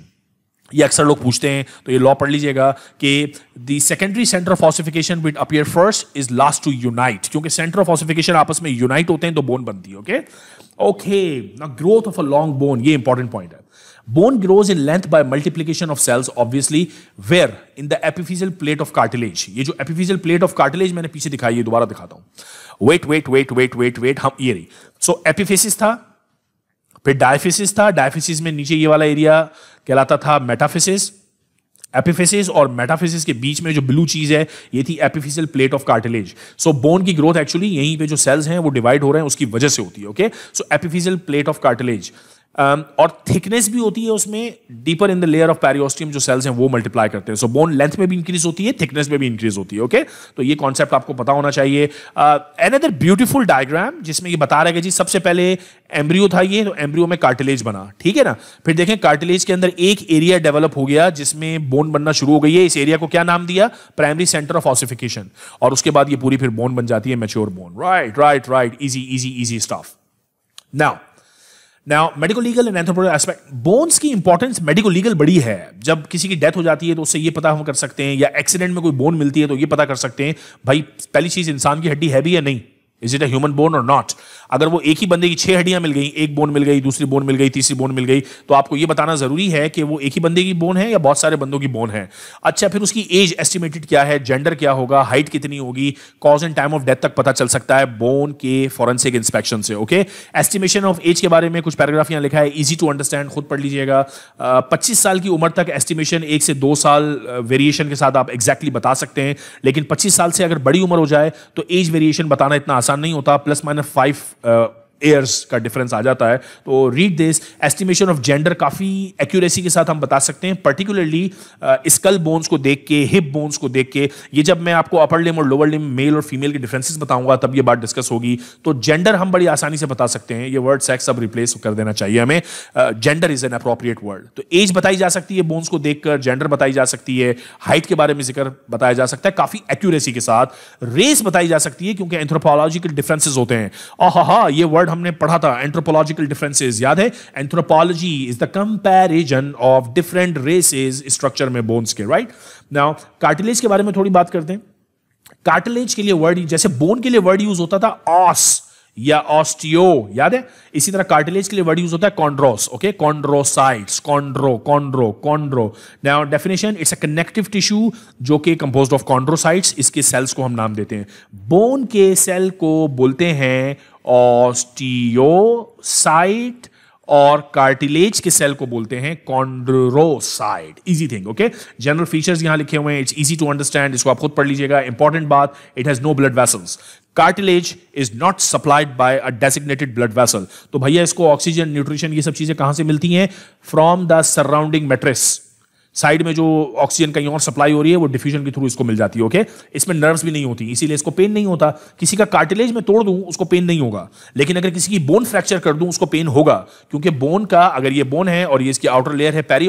A: ये अक्सर लोग पूछते हैं तो ये लॉ पढ़ लीजिएगा कि the secondary centre of ossification which appear first is last to unite क्योंकि सेंटर ऑफ ऑसिफिकेशन आपस में यूनाइट होते हैं तो बोन बनती है okay okay growth of a long bone ये इंपॉर्टेंट पॉइंट है bone grows in length by multiplication of cells obviously where in the epiphyseal plate of cartilage ये जो एपिफिजियल प्लेट ऑफ कार्टिलेज मैंने पीछे दिखाई है दोबारा दिखाता हूं wait wait wait wait wait wait हम ये सो एपिफिस so, था फिर डायफिसिस था डायफिसिस में नीचे ये वाला एरिया कहलाता था मेटाफिसिस एपिफिसिस और मेटाफिसिस के बीच में जो ब्लू चीज है ये थी epiphyseal plate of cartilage so bone की ग्रोथ एक्चुअली यहीं पे जो सेल्स हैं वो डिवाइड हो रहे हैं उसकी वजह से होती है okay so epiphyseal plate of cartilage Um, और थिकनेस भी होती है उसमें deeper in the layer of periosteum जो सेल्स हैं वो मल्टीप्लाई करते हैं सो बोन लेंथ में भी इंक्रीज होती है थिकनेस में भी इंक्रीज होती है ओके तो ये कॉन्सेप्ट आपको पता होना चाहिए एन अदर ब्यूटिफुल डायग्राम जिसमें ये बता रहेगा जी सबसे पहले एम्ब्रियो था ये तो एम्ब्रियो में कार्टिलेज बना ठीक है ना फिर देखें कार्टिलेज के अंदर एक एरिया डेवलप हो गया जिसमें बोन बनना शुरू हो गई है इस एरिया को क्या नाम दिया प्राइमरी सेंटर ऑफ ऑसिफिकेशन और उसके बाद ये पूरी फिर बोन बन जाती है mature bone right right right easy easy easy stuff now now medico legal and anthropological aspect bones की इंपॉर्टेंस मेडिको लीगल बड़ी है जब किसी की डेथ हो जाती है तो उससे ये पता हम कर सकते हैं या एक्सीडेंट में कोई बोन मिलती है तो ये पता कर सकते हैं भाई पहली चीज इंसान की हड्डी है भी या नहीं is it a human bone और नॉट अगर वो एक ही बंदे की छह हड्डियां मिल गई एक बोन मिल गई दूसरी बोन मिल गई तीसरी बोन मिल गई तो आपको ये बताना जरूरी है कि वो एक ही बंदे की बोन है या बहुत सारे बंदों की बोन है अच्छा फिर उसकी एज एस्टिमेटेड क्या है जेंडर क्या होगा हाइट कितनी होगी cause and time of death तक पता चल सकता है बोन के फॉरेंसिक इंस्पेक्शन से ओके एस्टिमेशन ऑफ एज के बारे में कुछ पैराग्राफ यहाँ लिखा है ईजी टू अंडरस्टैंड खुद पढ़ लीजिएगा पच्चीस साल की उम्र तक एस्टिमेशन एक से दो साल वेरिएशन के साथ आप एग्जैक्टली exactly बता सकते हैं लेकिन पच्चीस साल से अगर बड़ी उम्र हो जाए तो एज वेरिएशन बताना इतना आसान नहीं होता प्लस माइनस फाइव एयर्स का डिफरेंस आ जाता है तो read this estimation of gender काफ़ी एक्यूरेसी के साथ हम बता सकते हैं पर्टिकुलरली स्कल बोन्स को देख के हिप बोन्स को देख के ये जब मैं आपको अपर लिम और लोअर लिम मेल और फीमेल के डिफरेंसेस बताऊंगा तब ये बात डिस्कस होगी तो जेंडर हम बड़ी आसानी से बता सकते हैं ये वर्ड सेक्स अब रिप्लेस कर देना चाहिए हमें gender is an appropriate word तो एज बताई जा सकती है बोन्स को देखकर जेंडर बताई जा सकती है हाइट के बारे में जिक्र बताया जा सकता है काफ़ी एक्यूरेसी के साथ रेस बताई जा सकती है क्योंकि एंथ्रोपोलॉजिकल डिफरेंसेज होते हैं और हाँ ये वर्ड हमने पढ़ा था एंथ्रोपोलॉजिकल डिफरेंसेस याद है anthropology is the comparison of different races structure में बोन्स के राइट नाउ कार्टिलेज के बारे में थोड़ी बात करते हैं कार्टिलेज के लिए वर्ड जैसे बोन के लिए वर्ड यूज होता था ऑस या ऑस्टियो याद है इसी तरह कार्टिलेज के लिए वर्ड यूज होता है chondros okay chondrocytes chondro chondro chondro now definition it's a connective tissue जो कि कंपोज ऑफ कॉन्ड्रोसाइट्स इसके सेल्स को हम नाम देते हैं बोन के सेल को बोलते हैं ऑस्टियोसाइट और कार्टिलेज के सेल को बोलते हैं chondrocyte easy thing okay general features यहां लिखे हुए हैं इट्स इजी टू अंडरस्टैंड इसको आप खुद पढ़ लीजिएगा इंपॉर्टेंट बात it has no blood vessels cartilage is not supplied by a designated blood vessel तो भैया इसको ऑक्सीजन न्यूट्रिशन ये सब चीजें कहां से मिलती हैं from the surrounding matrix side में जो ऑक्सीजन कहीं और सप्लाई हो रही है वो डिफ्यूजन के थ्रू इसको मिल जाती है ओके इसमें नर्व्स भी नहीं होती इसीलिए इसको पेन नहीं होता किसी का कार्टिलेज में तोड़ दूं उसको पेन नहीं होगा लेकिन अगर किसी की बोन फ्रैक्चर कर दूं उसको पेन होगा क्योंकि बोन का अगर ये बोन है और ये इसकी आउटर लेयर है पेरी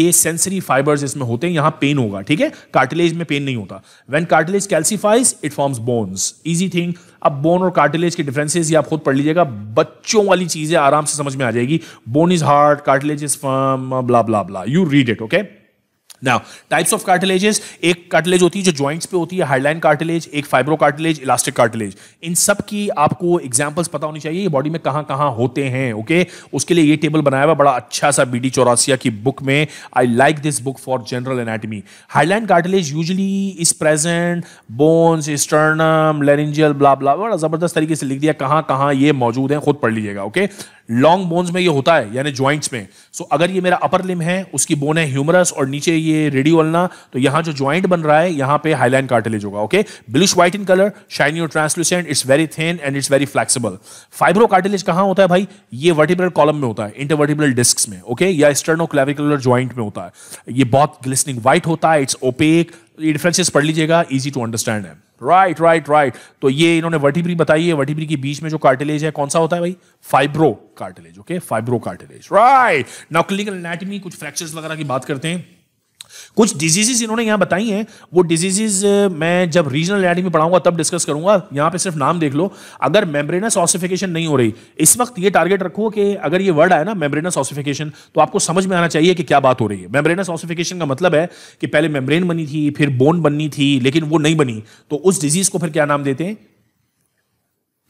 A: ये सेंसरी फाइबर्स इसमें होते हैं यहाँ पेन होगा ठीक है कार्टिलेज में पेन नहीं होता when cartilage calcifies it forms bones easy thing अब बोन और कार्टिलेज के डिफरेंसेस ये आप खुद पढ़ लीजिएगा बच्चों वाली चीजें आराम से समझ में आ जाएगी bone is hard cartilage is firm blah blah blah you read it okay now types of cartilages एक कार्टिलेज होती है जो जॉइंट्स पे होती है हार्डलाइन कार्टिलेज एक फाइब्रो कार्टिलेज इलास्टिक कार्टिलेज इन सब की आपको एग्जांपल्स पता होनी चाहिए ये बॉडी में कहाँ कहाँ होते हैं ओके okay? उसके लिए ये टेबल बनाया हुआ बड़ा अच्छा सा बी डी चौरासिया की बुक में I like this book for general anatomy hyaline cartilage usually is present bones sternum laryngeal blah blah बड़ा जबरदस्त तरीके से लिख दिया कहाँ कहाँ ये मौजूद है खुद पढ़ लीजिएगा ओके okay? लॉन्ग बोन्स में ये होता है यानी ज्वाइंट्स में सो so, अगर ये मेरा अपर लिम है उसकी बोन है ह्यूमरस और नीचे ये रेडियोलना तो यहाँ जो ज्वाइंट बन रहा है यहाँ पे हाईलाइन कार्टिलेज होगा okay bluish white in colour shiny और translucent it's very thin and it's very flexible fibrocartilage कहाँ होता है भाई ये वर्टिब्रल कॉलम में होता है इंटरवर्टिब्रल डिस्क में ओके okay? या स्टर्नो क्लेविकुलर ज्वाइंट में होता है ये बहुत ग्लिसनिंग व्हाइट होता है इट्स ओपेक ये डिफरेंसेस पढ़ लीजिएगा इजी टू अंडरस्टैंड है राइट राइट राइट तो ये इन्होंने वर्टिब्री बताई है वर्टिब्री के बीच में जो कार्टिलेज है कौन सा होता है भाई fibrocartilage okay fibrocartilage right now clinical anatomy कुछ फ्रैक्चर्स वगैरह की बात करते हैं कुछ डिजीजेज इन्होंने यहां बताई हैं वो डिजीजेज मैं जब रीजनल एनाटॉमी पढ़ाऊंगा तब डिस्कस करूंगा यहां पे सिर्फ नाम देख लो अगर मेम्ब्रेनस ऑसिफिकेशन नहीं हो रही इस वक्त ये टारगेट रखो कि अगर ये वर्ड आया ना मेम्ब्रेनस ऑसिफिकेशन तो आपको समझ में आना चाहिए कि क्या बात हो रही है मेम्ब्रेनस ऑसिफिकेशन का मतलब है कि पहले मेम्ब्रेन बनी थी फिर बोन बननी थी लेकिन वो नहीं बनी तो उस डिजीज को फिर क्या नाम देते हैं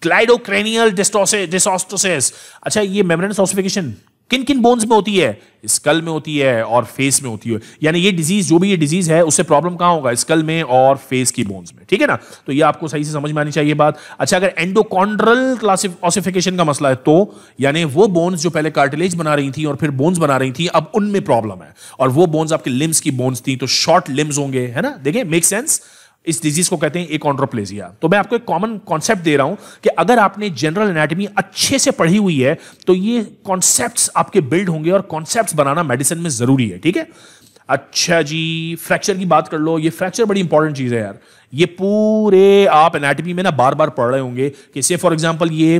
A: क्लाइडोक्रेनियल डिस्टोसिस अच्छा ये मेम्ब्रेनस ऑसिफिकेशन किन किन बोन्स में होती है स्कल में होती है और फेस में होती है यानी ये डिजीज जो भी ये डिजीज है उससे प्रॉब्लम कहाँ होगा स्कल में और फेस की बोन्स में ठीक है ना तो ये आपको सही से समझ में आनी चाहिए बात अच्छा अगर एंडोकॉन्ड्रल क्लासिफिकेशन का मसला है तो यानी वो बोन्स जो पहले कार्टिलेज बना रही थी और फिर बोन्स बना रही थी अब उनमें प्रॉब्लम है और वो बोन्स आपके लिम्स की बोन्स थी तो शॉर्ट लिम्स होंगे है ना देखिए मेक सेंस इस डिजीज को कहते हैं एक ऑन्ड्रोप्लेजिया तो मैं आपको एक कॉमन कॉन्सेप्ट दे रहा हूं कि अगर आपने जनरल एनाटॉमी अच्छे से पढ़ी हुई है तो ये कॉन्सेप्ट आपके बिल्ड होंगे और कॉन्सेप्ट बनाना मेडिसिन में जरूरी है ठीक है अच्छा जी फ्रैक्चर की बात कर लो ये फ्रैक्चर बड़ी इंपॉर्टेंट चीज है यार ये पूरे आप एनाटॉमी में ना बार बार पढ़ रहे होंगे कि से फॉर एग्जाम्पल ये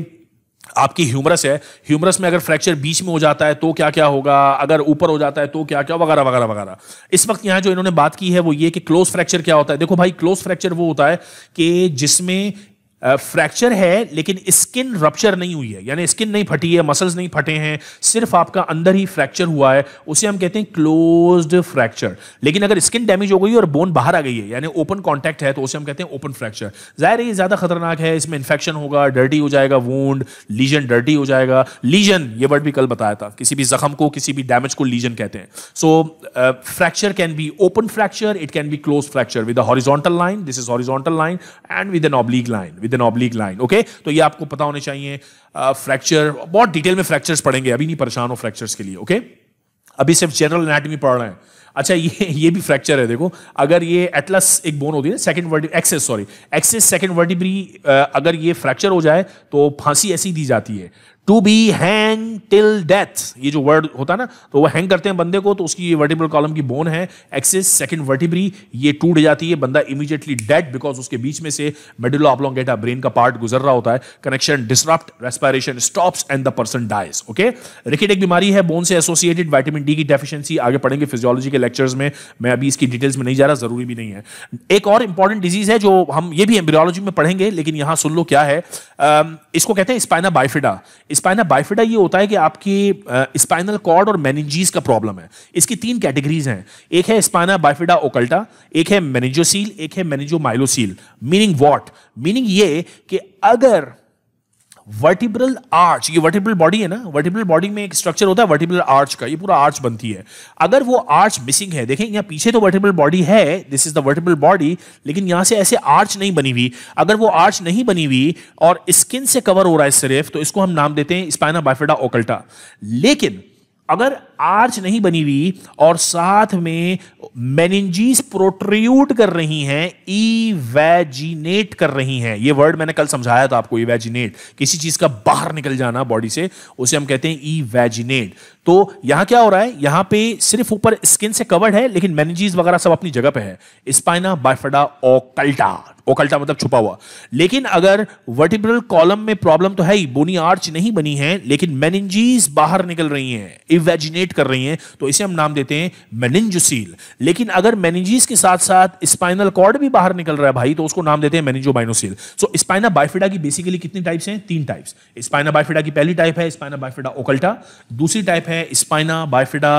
A: आपकी ह्यूमरस है ह्यूमरस में अगर फ्रैक्चर बीच में हो जाता है तो क्या क्या होगा अगर ऊपर हो जाता है तो क्या क्या वगैरह वगैरह वगैरह इस वक्त यहाँ जो इन्होंने बात की है वो ये कि क्लोज फ्रैक्चर क्या होता है देखो भाई क्लोज फ्रैक्चर वो होता है कि जिसमें फ्रैक्चर है लेकिन स्किन रप्चर नहीं हुई है यानी स्किन नहीं फटी है मसल्स नहीं फटे हैं सिर्फ आपका अंदर ही फ्रैक्चर हुआ है उसे हम कहते हैं क्लोज्ड फ्रैक्चर लेकिन अगर स्किन डैमेज हो गई और बोन बाहर आ गई है यानी ओपन कॉन्टैक्ट है तो उसे हम कहते हैं ओपन फ्रैक्चर जाहिर है ये ज़्यादा खतरनाक है इसमें इन्फेक्शन होगा डर्टी हो जाएगा वूंड लीजन डर्टी हो जाएगा लीजन ये वर्ड भी कल बताया था किसी भी जख्म को किसी भी डैमेज को लीजन कहते हैं so fracture can be open fracture it can be close fracture with horizontal line this is horizontal line and with an oblique line with an oblique line okay तो ये आपको पता होने चाहिए फ्रैक्चर बहुत डिटेल में फ्रैक्चर्स पढ़ेंगे अभी नहीं परेशान हो फ्रैक्चर्स के लिए ओके अभी सिर्फ जनरल एनाटमी पढ़ रहे हैं अच्छा ये ये भी फ्रैक्चर है देखो अगर ये एटलस एक बोन होती है ना सेकंड वर्टि axis sorry axis second vertebrae अगर ये फ्रैक्चर हो जाए तो फांसी ऐसी दी जाती है to be hang till death ये जो वर्ड होता है ना तो वो हैंग करते हैं बंदे को तो उसकी ये वर्टिब्रल कॉलम की बोन है एक्सिस सेकंड वर्टिब्री ये टूट जाती है बंदा इमीडिएटली डेड बिकॉज उसके बीच में से मेडुला ऑब्लोंगेटा ब्रेन का पार्ट गुजर रहा होता है connection disrupt respiration stops and the person dies okay rickets एक बीमारी है बोन से एसोसिएटेड वाइटामिन डी की डेफिशिएंसी आगे पढ़ेंगे फिजियोलॉजी के लेक्चर्स में मैं अभी इसकी डिटेल्स में नहीं जा रहा जरूरी भी नहीं है एक और इंपॉर्टेंट डिजीज है जो हम ये भी एम्ब्रियोलॉजी में पढ़ेंगे लेकिन यहां सुन लो क्या है इसको कहते हैं स्पाइना बाइफिडा स्पाइना बाइफिडा ये होता है कि आपकी स्पाइनल कॉर्ड और मैनेजीज का प्रॉब्लम है इसकी तीन कैटेगरीज हैं एक है स्पाइना बाइफिडा ओकल्टा एक है मैनेजोसील एक है माइलोसील मीनिंग वॉट मीनिंग ये कि अगर वर्टिब्रल आर्च ये वर्टिब्रल बॉडी है ना वर्टिब्रल बॉडी में एक स्ट्रक्चर होता है वर्टिब्रल आर्च का ये पूरा आर्च बनती है अगर वो आर्च मिसिंग है देखें यहाँ पीछे तो वर्टिब्रल बॉडी है this is the vertebral body लेकिन यहाँ से ऐसे आर्च नहीं बनी हुई अगर वो आर्च नहीं बनी हुई और स्किन से कवर हो रहा है सिर्फ तो इसको हम नाम देते हैं स्पाइना बाइफेडा ओकल्टा लेकिन अगर आर्च नहीं बनी हुई और साथ में मेनिंजीज प्रोट्रियूट कर रही हैं इवेजिनेट कर रही हैं ये वर्ड मैंने कल समझाया था आपको इवेजिनेट किसी चीज का बाहर निकल जाना बॉडी से उसे हम कहते हैं इवेजिनेट तो यहां क्या हो रहा है यहां पे सिर्फ ऊपर स्किन से कवर्ड है लेकिन मेनिजीज वगैरह सब अपनी जगह पे है स्पाइना बाइफडा ओकल्टा ओकल्टा मतलब छुपा हुआ लेकिन अगर वर्टिब्रल कॉलम में प्रॉब्लम तो है ही बोनी आर्च नहीं बनी है लेकिन मेनिजीज बाहर निकल रही है इवेजिनेट डोमिनेट कर रही हैं तो इसे हम नाम देते हैं मेनिंजोसील लेकिन अगर मेनिजीज के साथ साथ स्पाइनल कॉर्ड भी बाहर निकल रहा है भाई तो उसको नाम देते हैं मेनिजोबाइनोसील सो स्पाइना बाइफिडा की बेसिकली कितनी टाइप्स हैं तीन टाइप्स स्पाइना बाइफिडा की पहली टाइप है स्पाइना बाइफिडा ओकल्टा दूसरी टाइप है स्पाइना बाइफिडा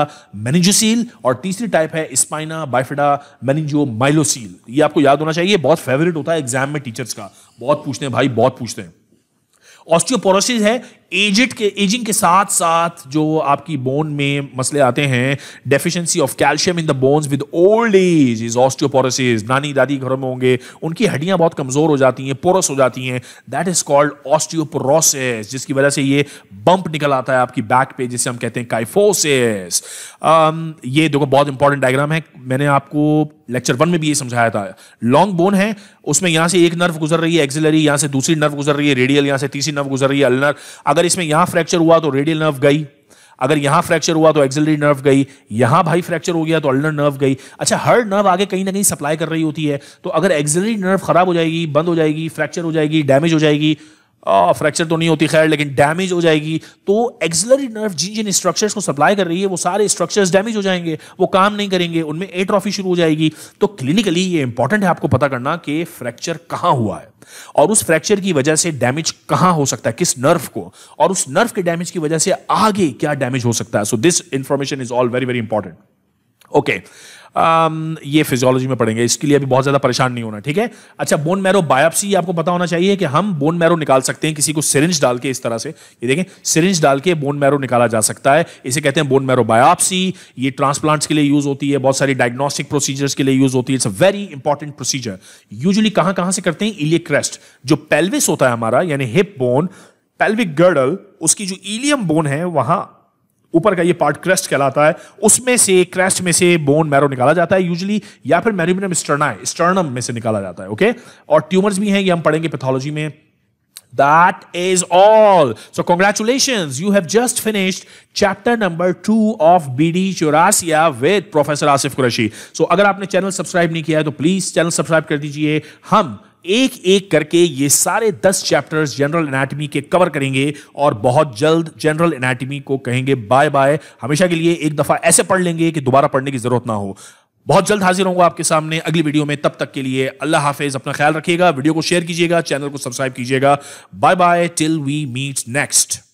A: मेनिजोसील और तीसरी टाइप है स्पाइना बाइफिडा मेनिजो माइलोसील ये आपको याद होना चाहिए बहुत फेवरेट होता है एग्जाम में टीचर्स का बहुत पूछते हैं भाई बहुत पूछते हैं ऑस्टियोपोरोसिस है एजिट के एजिंग के साथ साथ जो आपकी बोन में मसले आते हैं deficiency of calcium in the bones with old age is osteoporosis नानी दादी घरों में होंगे उनकी हड्डियां बहुत कमज़ोर हो जाती हैं पोरस हो जाती हैं दैट इज कॉल्ड ऑस्टियोपोरोसिस जिसकी वजह से ये बंप निकल आता है आपकी बैक पे जिसे हम कहते हैं काइफोसिस um, ये देखो बहुत इंपॉर्टेंट डायग्राम है मैंने आपको लेक्चर वन में भी ये समझाया था लॉन्ग बोन है उसमें यहां से एक नर्व गुजर रही है एक्सिलरी यहां से दूसरी नर्व गुजर रही है रेडियल यहां से तीसरी नर्व गुजर रही है अलनर अगर इसमें यहां फ्रैक्चर हुआ तो रेडियल नर्व गई अगर यहां फ्रैक्चर हुआ तो एक्सिलरी नर्व गई यहां भाई फ्रैक्चर हो गया तो अल्डर नर्व गई अच्छा हर नर्व आगे कहीं ना कहीं सप्लाई कर रही होती है तो अगर एक्सिलरी नर्व खराब हो जाएगी बंद हो जाएगी फ्रैक्चर हो जाएगी डैमेज हो जाएगी फ्रैक्चर ah, तो नहीं होती खैर लेकिन डैमेज हो जाएगी तो एक्सलरी नर्व जिन जिन स्ट्रक्चर्स को सप्लाई कर रही है वो सारे स्ट्रक्चर्स डैमेज हो जाएंगे वो काम नहीं करेंगे उनमें एट्रॉफी शुरू हो जाएगी तो क्लिनिकली ये इंपॉर्टेंट है आपको पता करना कि फ्रैक्चर कहाँ हुआ है और उस फ्रैक्चर की वजह से डैमेज कहां हो सकता है किस नर्व को और उस नर्व के डैमेज की वजह से आगे क्या डैमेज हो सकता है so this information is all very very important okay okay. ये फिजियोलॉजी में पढ़ेंगे इसके लिए अभी बहुत ज़्यादा परेशान नहीं होना ठीक है अच्छा बोन मैरो बायोप्सी आपको पता होना चाहिए कि हम बोन मैरो निकाल सकते हैं किसी को सिरिंज डाल के इस तरह से ये देखें सिरिंज डाल के बोन मैरो निकाला जा सकता है इसे कहते हैं बोन मैरो बायोप्सी ये ट्रांसप्लांट्स के लिए यूज़ होती है बहुत सारी डायग्नोस्टिक प्रोसीजर्स के लिए यूज़ होती है it's a very important procedure usually कहाँ कहाँ से करते हैं इलिय क्रेस्ट जो पेल्विस होता है हमारा यानी हिप बोन पेल्विक गर्डल उसकी जो इलियम बोन है वहाँ ऊपर का ये पार्ट क्रेस्ट कहलाता है उसमें से क्रेस्ट में से बोन मैरो निकाला जाता है यूजली या फिर मैरिमिनम स्टर्नाए स्टर्नम में से निकाला जाता है ओके और ट्यूमर्स भी हैं ये हम पढ़ेंगे पैथोलॉजी में That is all. So, congratulations. You have just finished chapter number two of BD Chaurasia with Professor Asif Qureshi. So, अगर आपने channel subscribe नहीं किया है तो please channel subscribe कर दीजिए हम एक एक करके ये सारे दस चैप्टर्स जनरल एनाटमी के कवर करेंगे और बहुत जल्द जनरल एनाटमी को कहेंगे बाय बाय हमेशा के लिए एक दफा ऐसे पढ़ लेंगे कि दोबारा पढ़ने की जरूरत ना हो बहुत जल्द हाजिर होंगे आपके सामने अगली वीडियो में तब तक के लिए अल्लाह हाफिज अपना ख्याल रखिएगा वीडियो को शेयर कीजिएगा चैनल को सब्सक्राइब कीजिएगा bye bye till we meet next